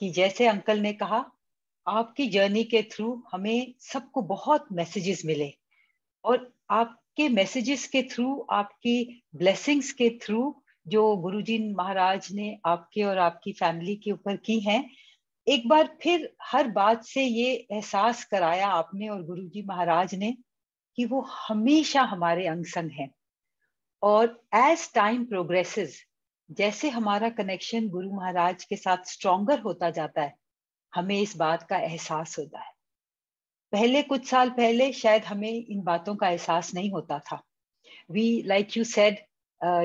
A: कि जैसे अंकल ने कहा आपकी जर्नी के थ्रू हमें सबको बहुत मैसेजेस मिले और आपके मैसेजेस के थ्रू आपकी ब्लेसिंग्स के थ्रू जो गुरुजी महाराज ने आपके और आपकी फैमिली के ऊपर की हैं एक बार फिर हर बात से ये एहसास कराया आपने और गुरुजी महाराज ने कि वो हमेशा हमारे अंग संग हैं और एज टाइम प्रोग्रेसेस जैसे हमारा कनेक्शन गुरु महाराज के साथ स्ट्रोंगर होता जाता है हमें इस बात का एहसास होता है पहले कुछ साल पहले शायद हमें इन बातों का एहसास नहीं होता था we like you said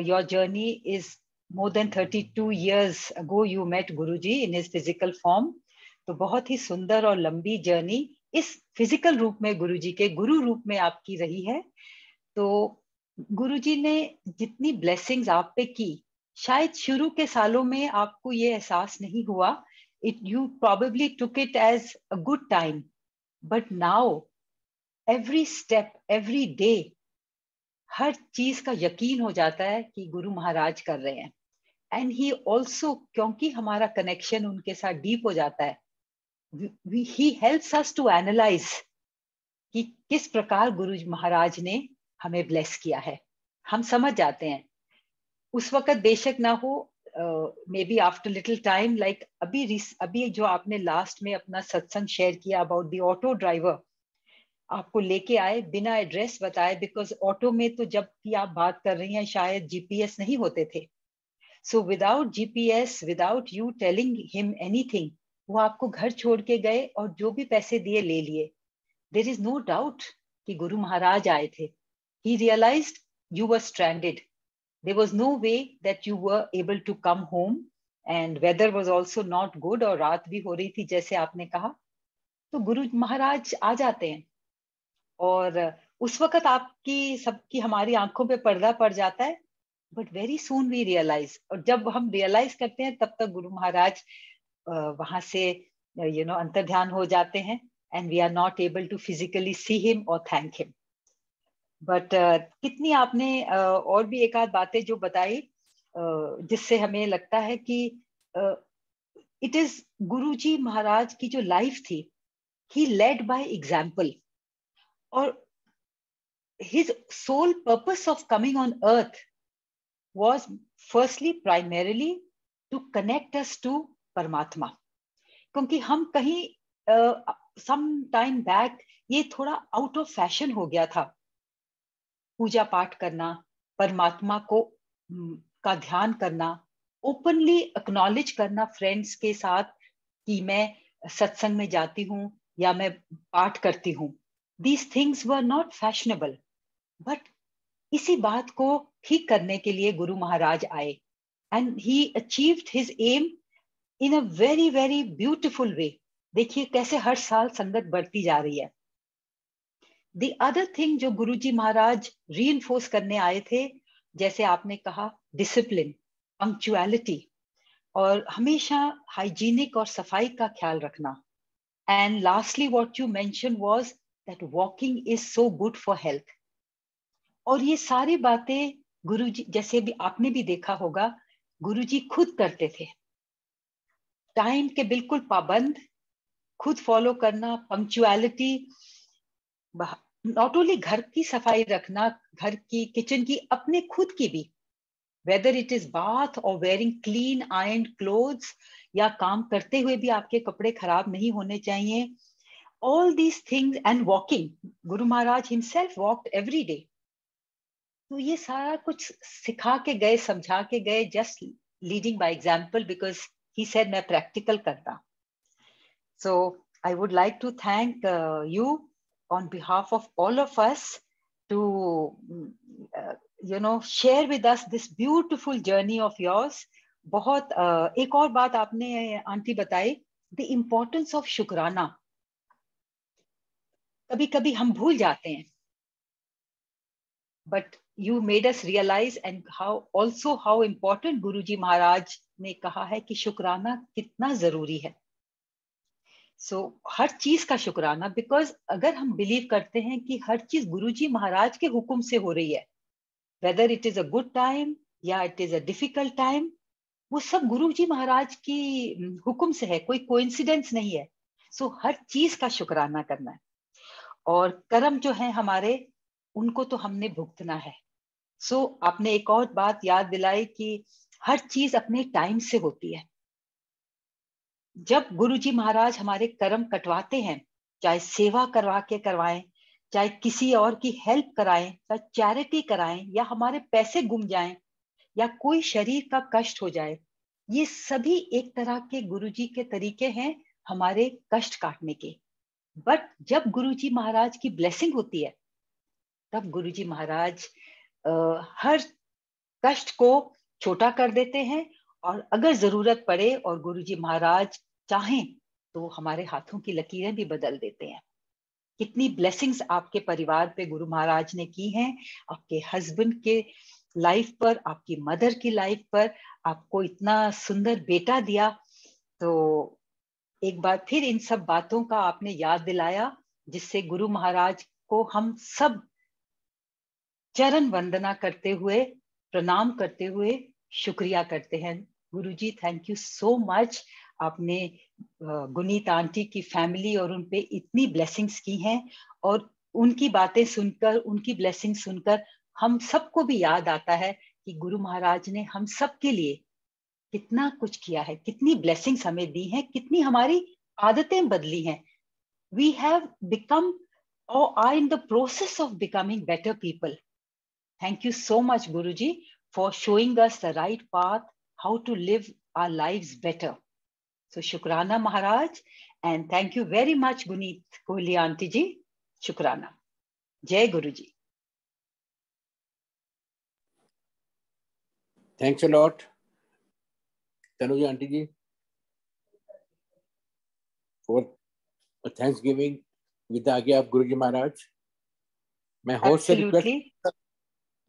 A: your journey is more than thirty two years go you met Guru ji in his physical form तो बहुत ही सुंदर और लंबी जर्नी इस फिजिकल रूप में गुरु जी के गुरु रूप में आपकी रही है तो गुरु जी ने जितनी ब्लेसिंग्स आप पे की शायद शुरू के सालों में आपको ये एहसास नहीं हुआ it you probably took it as a good time but now every step every day हर चीज का यकीन हो जाता है कि गुरु महाराज कर रहे हैं एंड ही ऑल्सो क्योंकि हमारा कनेक्शन उनके साथ डीप हो जाता है he helps us to analyse कि किस प्रकार गुरु महाराज ने हमें ब्लेस किया है हम समझ जाते हैं उस वक्त बेशक ना हो maybe after little time like अभी अभी जो आपने लास्ट में अपना सत्संग शेयर किया अबाउट द ऑटो ड्राइवर आपको लेके आए बिना एड्रेस बताए बिकॉज ऑटो में तो जब की आप बात कर रही हैं शायद जीपीएस नहीं होते थे so without GPS without you telling him anything वो आपको घर छोड़ के गए और जो भी पैसे दिए ले लिए देर इज नो डाउट कि गुरु महाराज आए थे he realise you were stranded there was no way that you were able to come home and weather was also not good और रात भी हो रही थी जैसे आपने कहा तो गुरु महाराज आ जाते हैं और उस वक्त आपकी सबकी हमारी आंखों पे पर्दा पड़ जाता है but very soon we realise और जब हम रियलाइज करते हैं तब तक गुरु महाराज वहां से यू नो अंतर ध्यान हो जाते हैं and we are not able to physically see him और थैंक हिम बट uh, कितनी आपने uh, और भी एक आध बातें जो बताई uh, जिससे हमें लगता है कि इट इज गुरुजी महाराज की जो लाइफ थी ही लेड बाय एग्जाम्पल और his soul purpose of coming on earth was firstly primarily to connect us to परमात्मा क्योंकि हम कहीं सम टाइम बैक ये थोड़ा आउट ऑफ फैशन हो गया था पूजा पाठ करना परमात्मा को का ध्यान करना ओपनली एक्नॉलेज करना फ्रेंड्स के साथ कि मैं सत्संग में जाती हूँ या मैं पाठ करती हूँ these things were not fashionable but इसी बात को ठीक करने के लिए गुरु महाराज आए and he achieved his aim in a very very beautiful way देखिए कैसे हर साल संगत बढ़ती जा रही है अदर थिंग जो गुरु जी महाराज री करने आए थे जैसे आपने कहा डिसिप्लिन पंक्चुअलिटी और हमेशा हाइजीनिक और सफाई का ख्याल रखना and lastly what you mention was that walking is so good for health और ये सारी बातें गुरु जी जैसे भी आपने भी देखा होगा गुरु जी खुद करते थे टाइम के बिल्कुल पाबंद खुद फॉलो करना पंक्चुअलिटी नॉट ओनली घर की सफाई रखना घर की किचन की अपने खुद की भी वेदर इट इज बाथ और वेयरिंग क्लीन आयन क्लोथ्स या काम करते हुए भी आपके कपड़े खराब नहीं होने चाहिए all these things and walking Guru Maharaj himself walked every day तो ये सारा कुछ सिखा के गए समझा के गए just leading by example because he said मैं प्रैक्टिकल करता so I would like to thank you on behalf of all of us to uh, you know share with us this beautiful journey of yours बहुत uh, एक और बात आपने aunty बताई the importance of शुक्राना कभी कभी हम भूल जाते हैं but you made us realise and how also how important Guru ji महाराज ने कहा है कि शुक्राना कितना जरूरी है सो so, हर चीज का शुक्राना बिकॉज अगर हम बिलीव करते हैं कि हर चीज गुरु जी महाराज के हुक्म से हो रही है whether it is a good time या it is a difficult time वो सब गुरु जी महाराज की हुक्म से है कोई कोइंसिडेंस नहीं है सो so, हर चीज का शुक्राना करना है और कर्म जो है हमारे उनको तो हमने भुगतना है सो so, आपने एक और बात याद दिलाई कि हर चीज अपने टाइम से होती है जब गुरु जी महाराज हमारे कर्म कटवाते हैं चाहे सेवा करवा के करवाएं चाहे किसी और की हेल्प कराएं चाहे चैरिटी कराएं या हमारे पैसे गुम जाएं या कोई शरीर का कष्ट हो जाए ये सभी एक तरह के जी के तरीके हैं हमारे कष्ट काटने के बट जब गुरु जी महाराज की ब्लेसिंग होती है तब गुरु जी महाराज आ, हर कष्ट को छोटा कर देते हैं और अगर जरूरत पड़े और गुरु जी महाराज चाहें तो हमारे हाथों की लकीरें भी बदल देते हैं कितनी ब्लेसिंग्स आपके परिवार पे गुरु महाराज ने की हैं आपके हस्बैंड के लाइफ पर आपकी मदर की लाइफ पर आपको इतना सुंदर बेटा दिया तो एक बार फिर इन सब बातों का आपने याद दिलाया जिससे गुरु महाराज को हम सब चरण वंदना करते हुए प्रणाम करते हुए शुक्रिया करते हैं Guru ji thank you so much आपने गुनीत आंटी की फैमिली और उनपे इतनी ब्लेसिंग्स की हैं और उनकी बातें सुनकर उनकी ब्लेसिंग सुनकर हम सबको भी याद आता है कि गुरु महाराज ने हम सब के लिए कितना कुछ किया है कितनी ब्लेसिंग्स हमें दी हैं कितनी हमारी आदतें बदली हैं we have become are in the process of becoming better people thank you so much Guru ji for showing us the right path how to live our lives better. So Shukrana Maharaj and thank you very much Guneet Kohlianti ji. Shukrana. Jai Guruji.
B: Thanks a lot. Tanuja Auntie ji for thanksgiving with the Agya of Guruji Maharaj. मैं host से request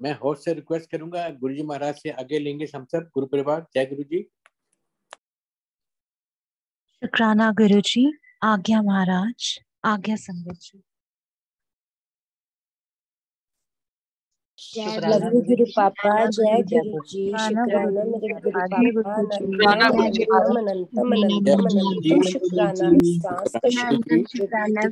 B: मैं host से request करूंगा गुरु जी महाराज से आगे लेंगे हम सब गुरु परिवार जय गुरु जी
A: शुक्राना गुरु जी आज्ञा महाराज आज्ञा संगत जी जय गुरु पापा जय गुरु जी शुक्राना मेरे गुरु पापा अनंतम अनंतम अनंतम शुक्राना सांस का
D: शुक्राना